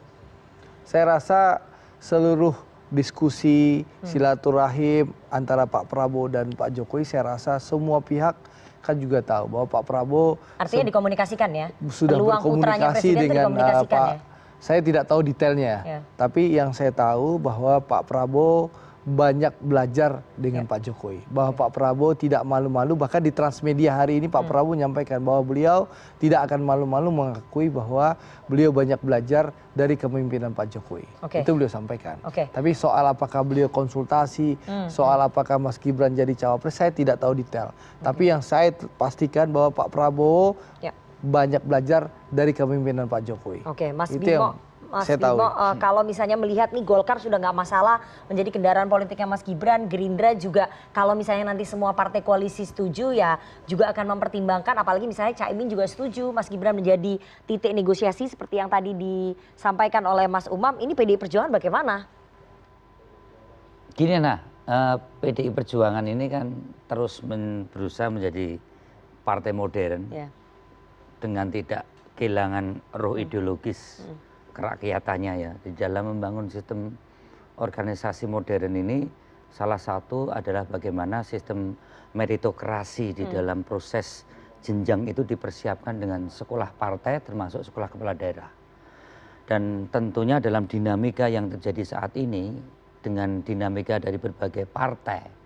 Saya rasa seluruh diskusi hmm. silaturahim antara Pak Prabowo dan Pak Jokowi, saya rasa semua pihak kan juga tahu bahwa Pak Prabowo artinya dikomunikasikan ya sudah Peluang berkomunikasi dengan uh, Pak. Ya? Saya tidak tahu detailnya, ya. tapi yang saya tahu bahwa Pak Prabowo banyak belajar dengan ya. Pak Jokowi bahwa Pak Prabowo tidak malu-malu bahkan di Transmedia hari ini Pak hmm. Prabowo menyampaikan bahwa beliau tidak akan malu-malu mengakui bahwa beliau banyak belajar dari kepemimpinan Pak Jokowi okay. itu beliau sampaikan okay. tapi soal apakah beliau konsultasi hmm, soal hmm. apakah Mas Gibran jadi cawapres saya tidak tahu detail Okay. tapi yang saya pastikan bahwa Pak Prabowo ya. banyak belajar dari kepemimpinan Pak Jokowi oke Mas itu Bimo yang Mas Bimo, uh, eh, kalau misalnya melihat nih Golkar sudah nggak masalah menjadi kendaraan politiknya Mas Gibran, Gerindra juga kalau misalnya nanti semua partai koalisi setuju ya juga akan mempertimbangkan, apalagi misalnya Caimin juga setuju Mas Gibran menjadi titik negosiasi seperti yang tadi disampaikan oleh Mas Umam. Ini PDI Perjuangan bagaimana? Gini nah, uh, eh, PDI Perjuangan ini kan terus men berusaha menjadi partai modern yeah. dengan tidak kehilangan roh hmm. ideologis. Hmm kerakyatannya ya. Di dalam membangun sistem organisasi modern ini salah satu adalah bagaimana sistem meritokrasi di hmm. dalam proses jenjang itu dipersiapkan dengan sekolah partai termasuk sekolah kepala daerah. Dan tentunya dalam dinamika yang terjadi saat ini dengan dinamika dari berbagai partai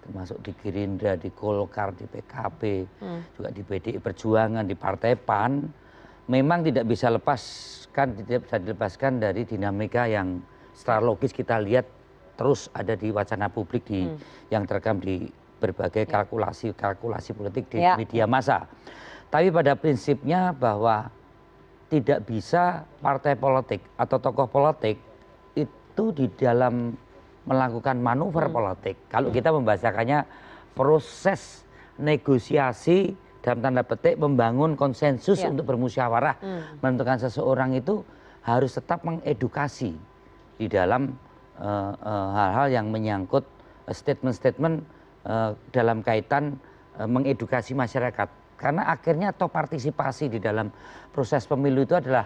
termasuk di Gerindra, di Golkar, di PKB, hmm. juga di PDI Perjuangan, di Partai PAN memang tidak bisa lepaskan tidak bisa dilepaskan dari dinamika yang secara logis kita lihat terus ada di wacana publik di hmm. yang terekam di berbagai ya. kalkulasi kalkulasi politik di ya. media massa. Tapi pada prinsipnya bahwa tidak bisa partai politik atau tokoh politik itu di dalam melakukan manuver hmm. politik. Kalau kita membahasakannya proses negosiasi dalam tanda petik membangun konsensus iya. untuk bermusyawarah hmm. menentukan seseorang itu harus tetap mengedukasi di dalam eh, eh, hal hal yang menyangkut eh, statement statement dalam kaitan mengedukasi masyarakat karena akhirnya atau partisipasi di dalam proses pemilu itu adalah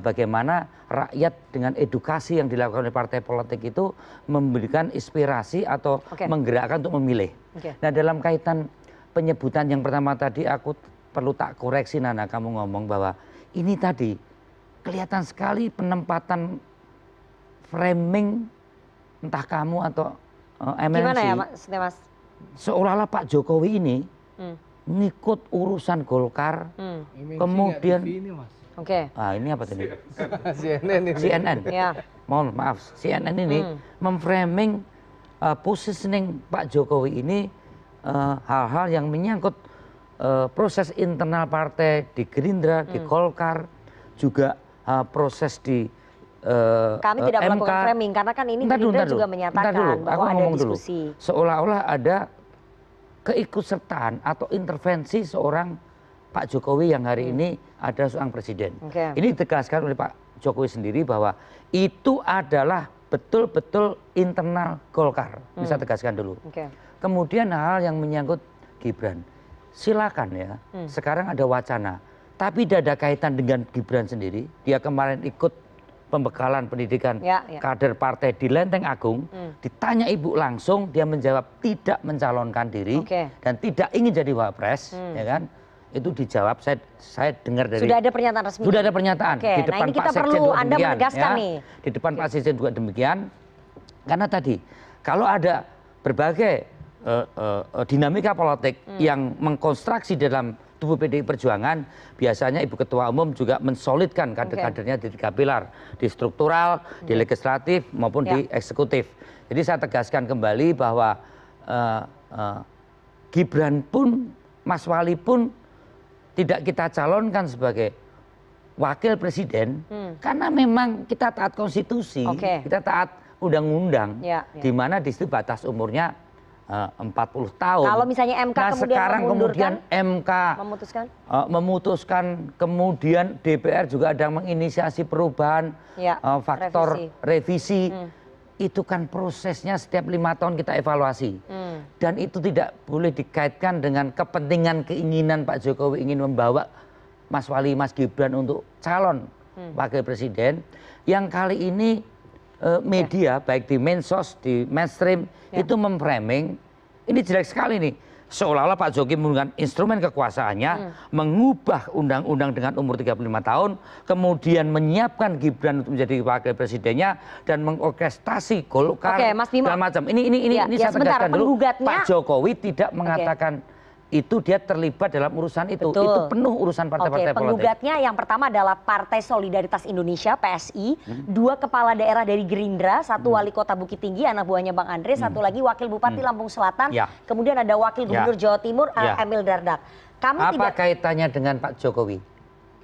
bagaimana rakyat dengan edukasi yang dilakukan oleh partai politik itu memberikan inspirasi atau menggerakkan untuk memilih. Nah, dalam kaitan penyebutan yang pertama tadi aku perlu tak koreksi nana kamu ngomong bahwa ini tadi kelihatan sekali penempatan framing entah kamu atau uh, eh, MNC. Gimana ya Mas? Seolah-olah Pak Jokowi ini hmm. ngikut urusan Golkar, hmm. kemudian ini, Oke. Okay. Ah ini apa tadi? CNN ini. CNN. Ya. Mohon maaf, CNN ini hmm. memframing uh, positioning Pak Jokowi ini Eh, hal hal yang menyangkut eh, proses internal partai di gerindra di hmm. golkar juga eh, proses di kami tidak melakukan framing karena kan ini gerindra juga menyatakan bahwa ada diskusi seolah olah ada keikutsertaan atau intervensi seorang Pak Jokowi yang hari hmm. ini ada seorang presiden ini ditegaskan oleh Pak Jokowi sendiri bahwa itu adalah betul-betul internal Golkar bisa hmm. tegaskan dulu kemudian hal yang menyangkut gibran silakan ya hmm. sekarang ada wacana tapi tidak ada kaitan dengan gibran sendiri dia kemarin ikut pembekalan pendidikan ya, ya. kader partai di lenteng agung hmm. ditanya ibu langsung dia menjawab tidak mencalonkan diri dan tidak ingin jadi wapres hmm. ya kan itu dijawab saya saya dengar dari sudah ada pernyataan resmi sudah ada pernyataan Oke, di nah depan nah kita Pak Sekjen juga Anda demikian, ya, nih di depan Oke. Pak Sekjen juga demikian karena tadi kalau ada berbagai Eh, eh, eh, dinamika politik hmm. yang mengkonstruksi dalam tubuh pdi perjuangan biasanya ibu ketua umum juga mensolidkan kader kadernya di tiga pilar di struktural di hmm. legislatif maupun di ya. eksekutif jadi saya tegaskan kembali bahwa gibran pun mas wali pun tidak kita calonkan sebagai wakil presiden hmm. karena memang kita taat konstitusi kita taat undang undang ya, ya. di mana di situ batas umurnya Eh, empat puluh tahun. Kalau misalnya MK nah, kemudian sekarang kemudian MK memutuskan uh, memutuskan kemudian DPR juga ada menginisiasi perubahan ya, uh, faktor revisi. revisi. Hmm. Itu kan prosesnya setiap lima tahun kita evaluasi hmm. dan itu tidak boleh dikaitkan dengan kepentingan keinginan Pak Jokowi ingin membawa Mas Wali Mas Gibran untuk calon hmm. wakil presiden yang kali ini Eh, ya. media baik di mensos di mainstream ya. itu memframing ini hmm. jelek sekali nih seolah-olah Pak Jokowi menggunakan instrumen kekuasaannya hmm. mengubah undang-undang dengan umur 35 tahun, kemudian menyiapkan Gibran untuk menjadi wakil presidennya dan mengorkestasi Golkar okay, dan macam. Ini ini ini ya, ini ya, saya tegaskan dulu. Pak Jokowi tidak mengatakan okay itu dia terlibat dalam urusan itu. Betul. Itu penuh urusan partai-partai Oke, politik. Penggugatnya yang pertama adalah Partai Solidaritas Indonesia PSI, hmm. dua kepala daerah dari Gerindra, satu hmm. wali kota Bukit Tinggi anak buahnya Bang Andre, hmm. satu lagi wakil bupati hmm. Lampung Selatan, ya. kemudian ada wakil ya. gubernur ya. Jawa Timur ya. Emil Dardak. Kamu Apa tidak... kaitannya dengan Pak Jokowi?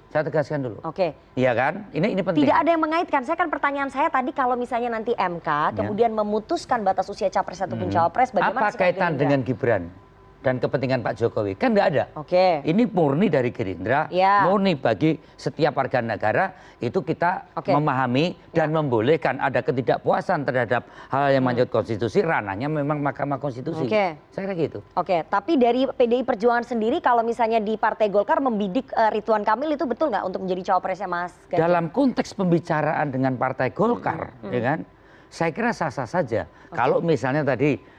Saya tegaskan dulu. Oke. Okay. Iya kan? Ini ini penting. Tidak ada yang mengaitkan. Saya kan pertanyaan saya tadi kalau misalnya nanti MK ya. kemudian memutuskan batas usia capres ataupun hmm. cawapres bagaimana Apa kaitan dengan Gibran? dan kepentingan pak jokowi kan tidak ada oke ini murni dari gerindra iya. murni bagi setiap warga negara itu kita memahami dan iya. membolehkan ada ketidakpuasan terhadap hal yang hmm. menyangkut konstitusi ranahnya memang mahkamah konstitusi Oke. saya kira gitu oke tapi dari pdi perjuangan sendiri kalau misalnya di partai golkar membidik eh, rituan kamil itu betul nggak untuk menjadi cawapresnya mas Gajah? dalam konteks pembicaraan dengan partai golkar hmm, hmm. ya kan saya kira sah sah saja kalau misalnya tadi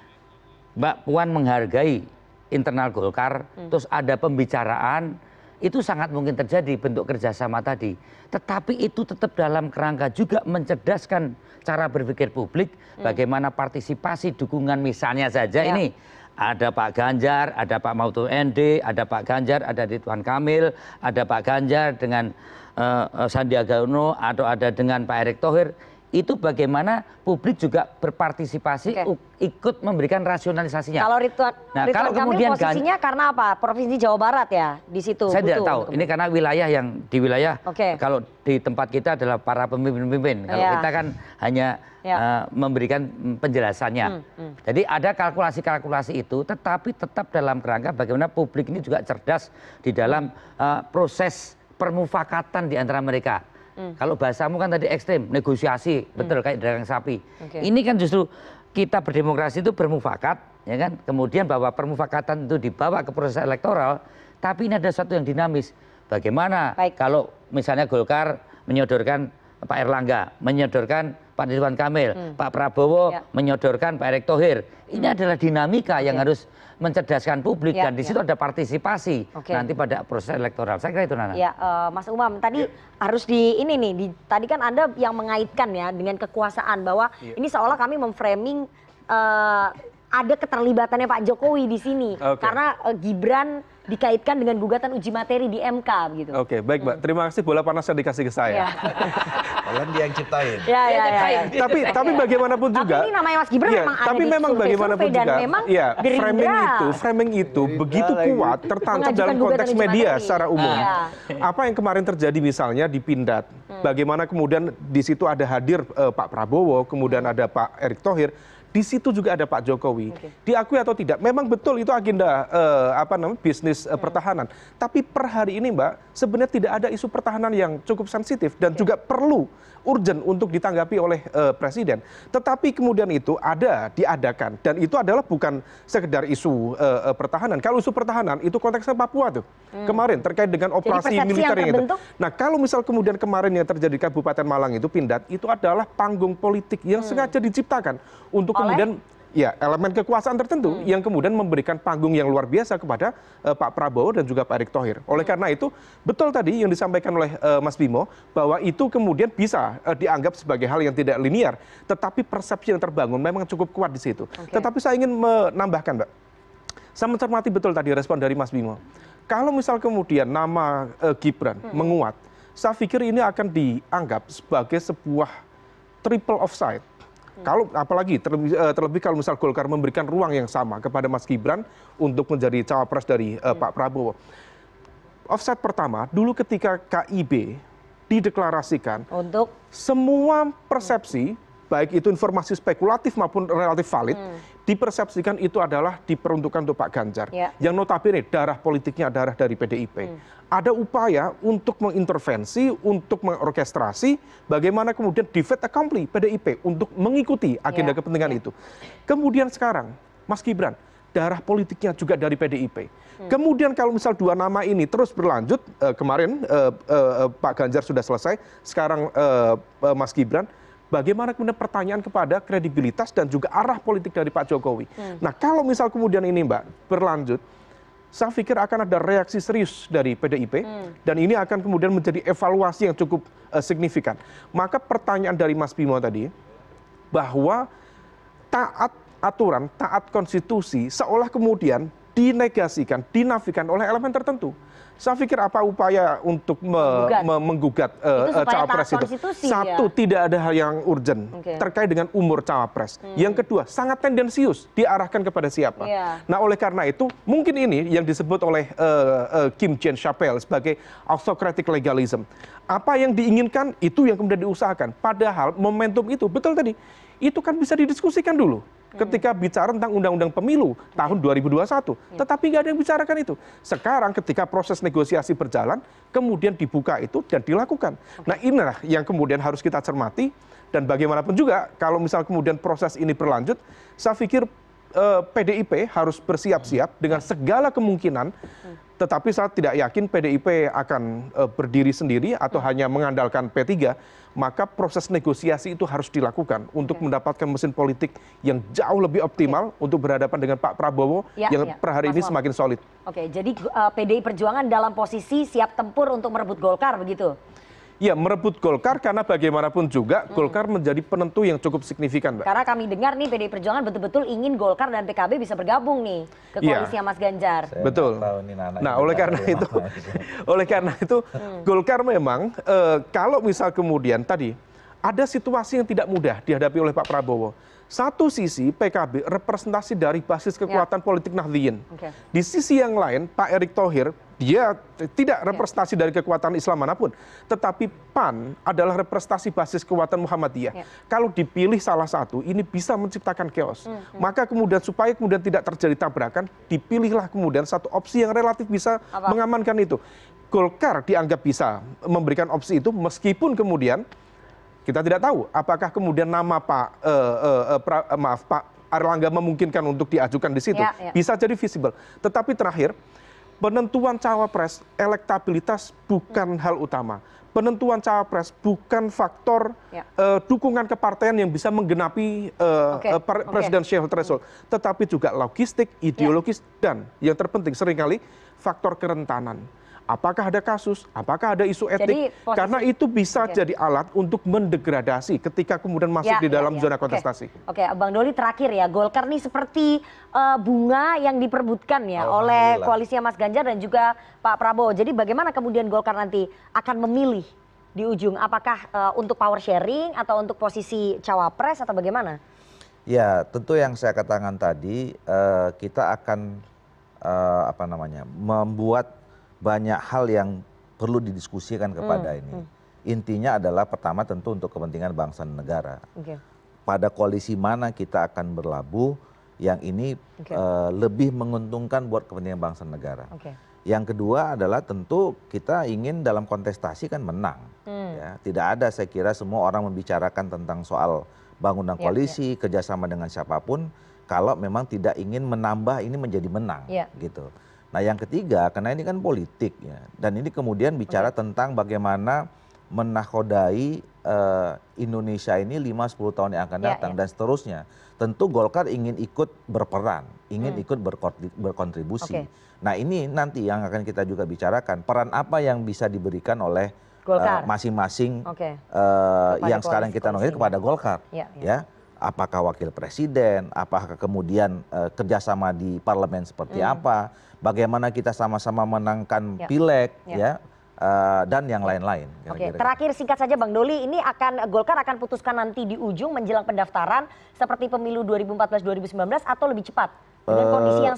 Mbak Puan menghargai internal golkar hmm. terus ada pembicaraan itu sangat mungkin terjadi bentuk kerjasama tadi tetapi itu tetap dalam kerangka juga mencerdaskan cara berpikir publik hmm. bagaimana partisipasi dukungan misalnya saja ya. ini ada Pak Ganjar, ada Pak Mautu ND, ada Pak Ganjar, ada Ridwan Kamil, ada Pak Ganjar dengan eh, eh, Sandiaga Uno, atau ada dengan Pak Erick Thohir itu bagaimana publik juga berpartisipasi ikut memberikan rasionalisasinya kalau ritual nah, kemudian posisinya karena apa provinsi jawa barat ya di situ. saya tidak tahu ini karena wilayah yang di wilayah oke kalau di tempat kita adalah para pemimpin pemimpin kalau iya. kita kan hanya iya. eh, memberikan penjelasannya hmm, hmm. jadi ada kalkulasi kalkulasi itu tetapi tetap dalam kerangka bagaimana publik ini juga cerdas di dalam eh, proses permufakatan di antara mereka Hmm. Kalau bahasamu kan tadi ekstrim, negosiasi, hmm. betul kayak dagang sapi. Okay. Ini kan justru kita berdemokrasi itu bermufakat, ya kan? Kemudian bahwa permufakatan itu dibawa ke proses elektoral, tapi ini ada satu yang dinamis. Bagaimana Baik. kalau misalnya Golkar menyodorkan Pak Erlangga, menyodorkan pak ridwan kamil hmm. pak prabowo ya. menyodorkan pak erick thohir ini hmm. adalah dinamika yang harus mencerdaskan publik ya, dan di ya. ada partisipasi nanti pada proses elektoral saya kira itu nana ya eh, mas umam tadi ya. harus di ini nih tadi kan anda yang mengaitkan ya dengan kekuasaan bahwa ini seolah kami memframing eh, ada keterlibatannya Pak Jokowi di sini okay. karena uh, Gibran dikaitkan dengan gugatan uji materi di MK begitu. Oke, okay, baik Mbak. Hmm. Terima kasih bola panasnya dikasih ke saya. Kalian iya. dia yang ciptain. Iya, iya, iya. Tapi iya. tapi bagaimanapun juga. Tapi ini namanya Mas Gibran ya, memang tapi ada memang bagaimanapun juga. Dan memang iya, framing itu, framing itu Gerindra begitu lagi. kuat tertancap dalam konteks media materi. secara umum. Ya. Apa yang kemarin terjadi misalnya di Pindad, hmm. bagaimana kemudian di situ ada hadir uh, Pak Prabowo, kemudian hmm. ada Pak Erick Thohir di situ juga ada Pak Jokowi. Diakui atau tidak, memang betul itu agenda uh, apa namanya bisnis uh, pertahanan. Tapi per hari ini, Mbak, sebenarnya tidak ada isu pertahanan yang cukup sensitif dan iya. juga perlu urgent untuk ditanggapi oleh eh, presiden tetapi kemudian itu ada diadakan dan itu adalah bukan sekedar isu eh, eh, pertahanan kalau isu pertahanan itu konteksnya Papua tuh hmm. kemarin terkait dengan operasi militer yang itu nah kalau misal kemudian kemarin yang terjadi di Kabupaten Malang itu pindad itu adalah panggung politik yang hmm. sengaja diciptakan untuk kemudian ya elemen kekuasaan tertentu hmm. yang kemudian memberikan panggung yang luar biasa kepada eh, Pak Prabowo dan juga Pak Erick Thohir. Oleh hmm. karena itu, betul tadi yang disampaikan oleh eh, Mas Bimo bahwa itu kemudian bisa eh, dianggap sebagai hal yang tidak linear, tetapi persepsi yang terbangun memang cukup kuat di situ. Okay. Tetapi saya ingin menambahkan, Mbak. Saya mencermati betul tadi respon dari Mas Bimo. Kalau misal kemudian nama uh, Gibran hmm. menguat, saya pikir ini akan dianggap sebagai sebuah triple offside kalau apalagi eh, terlebih kalau misal golkar memberikan ruang yang sama kepada mas gibran untuk menjadi cawapres dari eh, hmm. pak prabowo offset pertama dulu ketika kib dideklarasikan untuk semua persepsi baik itu informasi spekulatif maupun relatif valid hmm. dipersepsikan itu adalah diperuntukkan untuk Pak Ganjar ya. yang notabene darah politiknya darah dari PDIP hmm. ada upaya untuk mengintervensi untuk mengorkestrasi bagaimana kemudian defeat accompli PDIP untuk mengikuti agenda ya, kepentingan ya. itu kemudian sekarang Mas Gibran darah politiknya juga dari PDIP. Hmm. Kemudian kalau misal dua nama ini terus berlanjut, eh, kemarin eh, eh, Pak Ganjar sudah selesai, sekarang Mas Gibran, bagaimana kemudian pertanyaan kepada kredibilitas dan juga arah politik dari Pak Jokowi. Hmm. Nah, kalau misal kemudian ini Mbak berlanjut, saya pikir akan ada reaksi serius dari PDIP hmm. dan ini akan kemudian menjadi evaluasi yang cukup uh, signifikan. Maka pertanyaan dari Mas Bimo tadi bahwa taat aturan, taat konstitusi seolah kemudian dinegasikan, dinafikan oleh elemen tertentu saya pikir apa upaya untuk menggugat eh, cawapres itu ya. satu tidak ada hal yang urgent terkait dengan umur cawapres hmm. yang kedua sangat tendensius diarahkan kepada siapa iya. nah oleh karena itu mungkin ini yang disebut oleh eh, eh, Kim Chen Chapelle sebagai autocratic legalism apa yang diinginkan itu yang kemudian diusahakan padahal momentum itu betul tadi itu kan bisa didiskusikan dulu ketika bicara tentang undang undang pemilu tahun 2021 ya. tetapi nggak ada yang bicarakan itu sekarang ketika proses negosiasi berjalan kemudian dibuka itu dan dilakukan nah inilah yang kemudian harus kita cermati dan bagaimanapun juga kalau misal kemudian proses ini berlanjut saya pikir eh, PDIP harus bersiap-siap hmm. dengan segala kemungkinan. Hmm. Tetapi saya tidak yakin PDIP akan eh, berdiri sendiri atau hmm. hanya mengandalkan P3. Maka proses negosiasi itu harus dilakukan untuk mendapatkan mesin politik yang jauh lebih optimal untuk berhadapan dengan Pak Prabowo Ya, yang ya, per hari ini semakin solid. Oke, jadi uh, eh, PDI Perjuangan dalam posisi siap tempur untuk merebut Golkar begitu? ya merebut Golkar karena bagaimanapun juga hmm. Golkar menjadi penentu yang cukup signifikan, Mbak. Karena kami dengar nih PDI Perjuangan betul-betul ingin Golkar dan PKB bisa bergabung nih ke ya. Mas Ganjar. Saya betul. Nana, nah, oleh karena itu, gitu. oleh karena itu hmm. Golkar memang e, kalau misal kemudian tadi ada situasi yang tidak mudah dihadapi oleh Pak Prabowo. Satu sisi PKB representasi dari basis kekuatan ya. politik Nahdliyin. Okay. Di sisi yang lain Pak Erick Thohir dia tidak ya. representasi dari kekuatan Islam manapun. Tetapi PAN adalah representasi basis kekuatan Muhammadiyah. Ya. Kalau dipilih salah satu, ini bisa menciptakan chaos. Hmm, hmm, Maka kemudian supaya kemudian tidak terjadi tabrakan, dipilihlah kemudian satu opsi yang relatif bisa Apa? mengamankan itu. Golkar dianggap bisa memberikan opsi itu meskipun kemudian kita tidak tahu apakah kemudian nama Pak uh, uh, pra, uh, maaf Pak Arlangga memungkinkan untuk diajukan di situ. Ya, ya. Bisa jadi visible. Tetapi terakhir penentuan cawapres elektabilitas bukan hal utama. Penentuan cawapres bukan faktor ya. uh, dukungan kepartaian yang bisa menggenapi uh, eh, okay. Eh, uh, presidential okay. threshold, hmm. tetapi juga logistik, ya. ideologis ya. dan yang terpenting seringkali faktor kerentanan apakah ada kasus, apakah ada isu etik. Jadi, karena itu bisa okay. jadi alat untuk mendegradasi ketika kemudian masuk ya, di dalam ya, ya. zona kontestasi. Oke, okay. okay. Bang Doli terakhir ya, Golkar ini seperti uh, bunga yang diperbutkan ya oleh koalisinya Mas Ganjar dan juga Pak Prabowo. Jadi bagaimana kemudian Golkar nanti akan memilih di ujung? Apakah uh, untuk power sharing atau untuk posisi cawapres atau bagaimana? Ya, tentu yang saya katakan tadi, uh, kita akan uh, apa namanya membuat banyak hal yang perlu didiskusikan kepada hmm, ini. Hmm. Intinya adalah pertama tentu untuk kepentingan bangsa dan negara. Pada koalisi mana kita akan berlabuh yang ini eh, lebih menguntungkan buat kepentingan bangsa dan negara. Yang kedua adalah tentu kita ingin dalam kontestasi kan menang. Hmm. Ya, tidak ada saya kira semua orang membicarakan tentang soal bangunan yeah, koalisi, yeah. kerjasama dengan siapapun, kalau memang tidak ingin menambah ini menjadi menang, yeah. gitu nah yang ketiga karena ini kan politik ya dan ini kemudian bicara tentang bagaimana menakodai eh, Indonesia ini 5 sepuluh tahun yang akan ya, datang ya. dan seterusnya tentu Golkar ingin ikut berperan ingin hmm. ikut berkontribusi nah ini nanti yang akan kita juga bicarakan peran apa yang bisa diberikan oleh eh, masing-masing eh, yang sekarang kita nongkrong kepada Golkar ya, ya apakah wakil presiden apakah kemudian kerjasama di parlemen seperti hmm. apa bagaimana kita sama sama menangkan ya. pileg ya, ya eh, dan yang lain lain. Oke, terakhir singkat saja Bang Doli, ini akan Golkar akan putuskan nanti di ujung menjelang pendaftaran seperti pemilu 2014 2019 atau lebih cepat? Eh,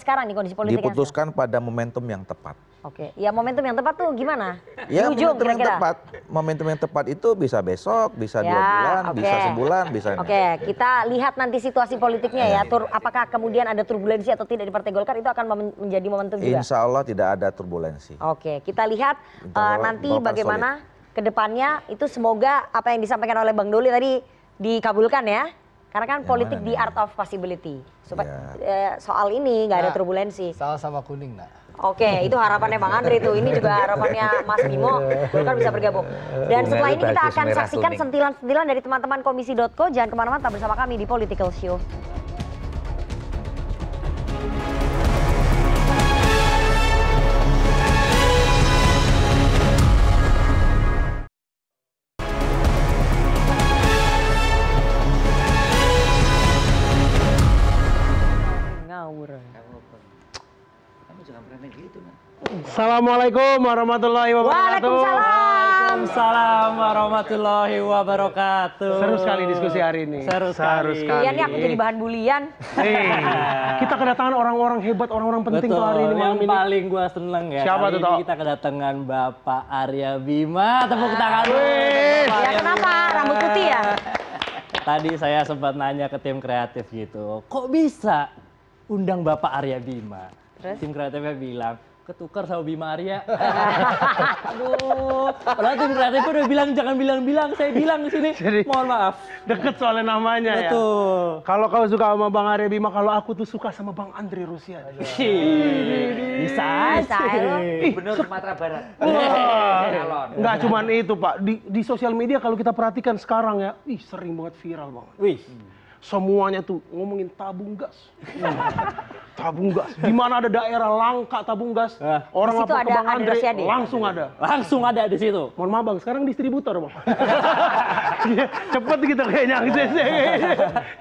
diputuskan pada momentum yang tepat oke ya momentum yang tepat tuh gimana ya momentum yang tepat momentum yang tepat itu bisa besok bisa ya, dua bulan bisa sebulan bisa oke kita lihat nanti situasi politiknya ya Tur apakah kemudian ada turbulensi atau tidak di partai golkar itu akan menjadi momentum juga insya Allah tidak ada turbulensi oke kita lihat eh, nanti bagaimana kedepannya itu semoga apa yang disampaikan oleh bang doli tadi dikabulkan ya karena kan yang politik di art of possibility supaya yeah. Iya. soal ini nggak ada nah, turbulensi sama-sama kuning nak Oke, okay, itu harapannya Bang Andre itu. Ini juga harapannya Mas Bimo. Golkar bisa bergabung. Dan setelah ini kita akan saksikan sentilan-sentilan dari teman-teman komisi.co. Jangan kemana-mana, tetap bersama kami di Political Show. Assalamualaikum warahmatullahi wabarakatuh. Waalaikumsalam. salam, warahmatullahi wabarakatuh. Seru sekali diskusi hari ini. Seru sekali. Seru sekali. Iya nih aku jadi bahan bulian. Iya. kita kedatangan orang-orang hebat, orang-orang penting Betul, tuh hari ini. Yang ini. paling gua seneng ya. Siapa tuh? Kita kedatangan Bapak Arya Bima. Tepuk tangan. Ya kenapa? Rambut putih ya? Tadi saya sempat nanya ke tim kreatif gitu, kok bisa undang Bapak Arya Bima? Terus? Tim kreatifnya bilang, ketukar sama Bima Arya. Aduh, padahal tim kreatif udah bilang jangan bilang-bilang, saya bilang di sini. Jadi, mohon maaf. Deket soalnya namanya ya. Betul. ya. Kalau kau suka sama Bang Arya Bima, kalau aku tuh suka sama Bang Andre Rusia. Bisa. Bisa. Bener Sumatera Barat. Enggak cuman itu, Pak. Di, di sosial media kalau kita perhatikan sekarang ya, ih sering banget viral banget. Wih. Hmm semuanya tuh ngomongin tabung gas. tabung gas. Di mana ada daerah langka tabung gas, orang apa ke Bang Andre ada langsung ada. Langsung ada di situ. Mohon maaf Bang, sekarang distributor, Bang. Cepet gitu kayaknya.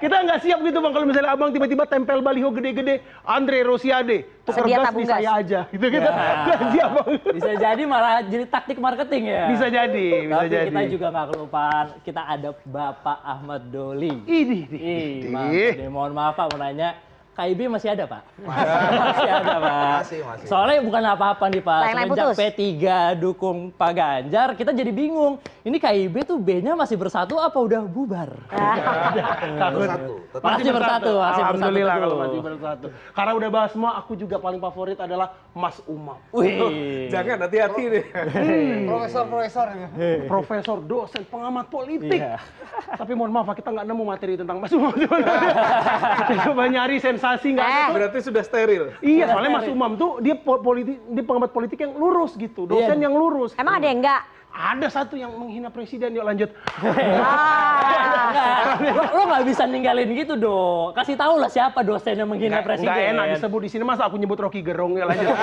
Kita nggak siap gitu Bang kalau misalnya Abang tiba-tiba tempel baliho gede-gede Andre Rosiade tukar gas di saya aja. Gitu kita gitu. ya. nggak siap Bang. Bisa jadi malah jadi taktik marketing ya. Bisa jadi, bisa Tapi jadi. kita juga nggak kelupaan, kita ada Bapak Ahmad Doli. Ini, ini. Ih, Ih. mohon maaf Pak mau nanya KIB masih ada, Pak. Masih, masih ada, Pak. Masih, masih. Soalnya bukan apa-apa nih, Pak. Lain -lain P3 dukung Pak Ganjar, kita jadi bingung. Ini KIB tuh B-nya masih bersatu apa udah bubar? Takut. Bersatu. Masih, masih bersatu. Masih Alhamdulillah bersatu. kalau masih bersatu. Karena udah bahas semua, aku juga paling favorit adalah Mas Umam. Wih. Jangan, hati-hati deh. Profesor, profesor. Profesor, dosen, pengamat politik. Yeah. Tapi mohon maaf, kita nggak nemu materi tentang Mas Umam. Coba nyari sensasi polarisasi nggak eh. Berarti sudah steril. Iya, soalnya Mas Umam tuh dia politik, dia pengamat politik yang lurus gitu, iya. dosen yeah. yang lurus. Emang gitu. ada yang enggak? ada satu yang menghina presiden yuk lanjut ah, lo nggak bisa ninggalin gitu dong kasih tahu lah siapa dosen yang menghina gak, presiden nggak enak disebut di sini masa aku nyebut Rocky Gerung ya lanjut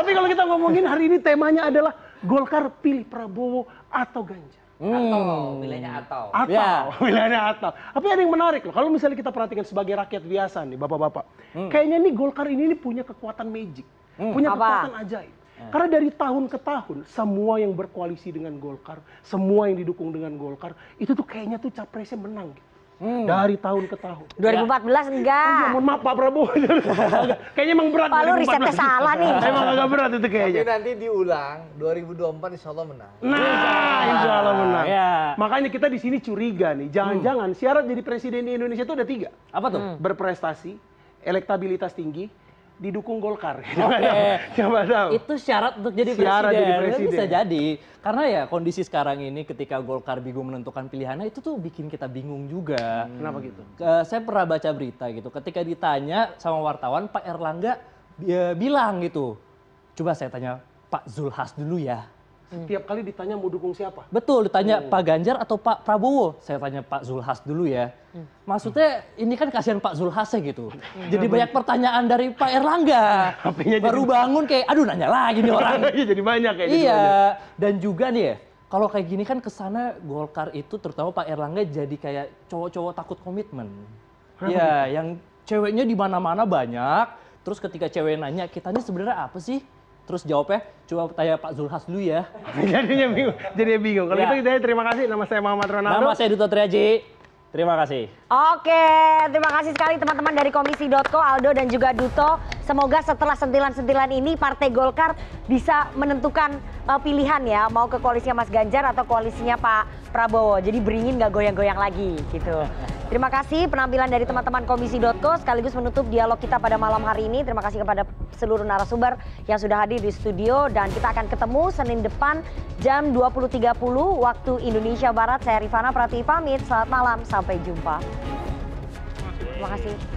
tapi kalau kita ngomongin hari ini temanya adalah Golkar pilih Prabowo atau Ganjar atau, wilayahnya hmm. atau. Atau, ya. wilayahnya atau. Tapi ada yang menarik loh, kalau misalnya kita perhatikan sebagai rakyat biasa nih, bapak-bapak. Hmm. Kayaknya nih Golkar ini, ini punya kekuatan magic, hmm. punya Apa? kekuatan ajaib. Hmm. Karena dari tahun ke tahun, semua yang berkoalisi dengan Golkar, semua yang didukung dengan Golkar, itu tuh kayaknya tuh capresnya menang gitu. Hmm. Dari tahun ke tahun. 2014 enggak. Oh, iya, mohon maaf Pak Prabowo. kayaknya emang berat. Pak lu risetnya salah nih. emang agak berat itu kayaknya. Tapi nanti diulang 2024 insya Allah menang. Nah, nah insya Allah menang. Iya. Makanya kita di sini curiga nih. Jangan-jangan hmm. syarat jadi presiden di Indonesia itu ada tiga. Apa tuh? Hmm. Berprestasi, elektabilitas tinggi, didukung Golkar. Okay. Siapa tahu. Itu syarat untuk jadi syarat presiden. Jadi presiden. Bisa jadi. Karena ya kondisi sekarang ini ketika Golkar bingung menentukan pilihannya itu tuh bikin kita bingung juga. Hmm. Kenapa gitu? Uh, saya pernah baca berita gitu. Ketika ditanya sama wartawan Pak Erlangga bilang gitu. Coba saya tanya Pak Zulhas dulu ya Hmm. Setiap kali ditanya mau dukung siapa? Betul, ditanya hmm. Pak Ganjar atau Pak Prabowo. Saya tanya Pak Zulhas dulu ya. Hmm. Maksudnya ini kan kasihan Pak Zulhas ya gitu. Hmm. Jadi banyak pertanyaan dari Pak Erlangga. Baru bangun kayak, aduh nanya lagi nih orang. Iya, jadi banyak kayak gitu Iya, banyak. dan juga nih ya, kalau kayak gini kan kesana Golkar itu terutama Pak Erlangga jadi kayak cowok-cowok takut komitmen. Iya, yang ceweknya di mana-mana banyak. Terus ketika cewek nanya, kita ini sebenarnya apa sih? Terus jawabnya, coba tanya Pak Zulhas dulu ya. Jadinya bingung. Jadi bingung. Kalau ya. itu saya terima kasih. Nama saya Muhammad Ronaldo. Nama saya Duto Triaji. Terima kasih. Oke, terima kasih sekali teman-teman dari Komisi.co, Aldo dan juga Duto. Semoga setelah sentilan-sentilan ini Partai Golkar bisa menentukan uh, pilihan ya, mau ke koalisinya Mas Ganjar atau koalisinya Pak Prabowo. Jadi beringin gak goyang-goyang lagi gitu. Terima kasih penampilan dari teman-teman Komisi co sekaligus menutup dialog kita pada malam hari ini. Terima kasih kepada seluruh narasumber yang sudah hadir di studio dan kita akan ketemu Senin depan jam 20.30 waktu Indonesia Barat. Saya Rifana Prati pamit. Selamat malam, sampai jumpa. Terima kasih.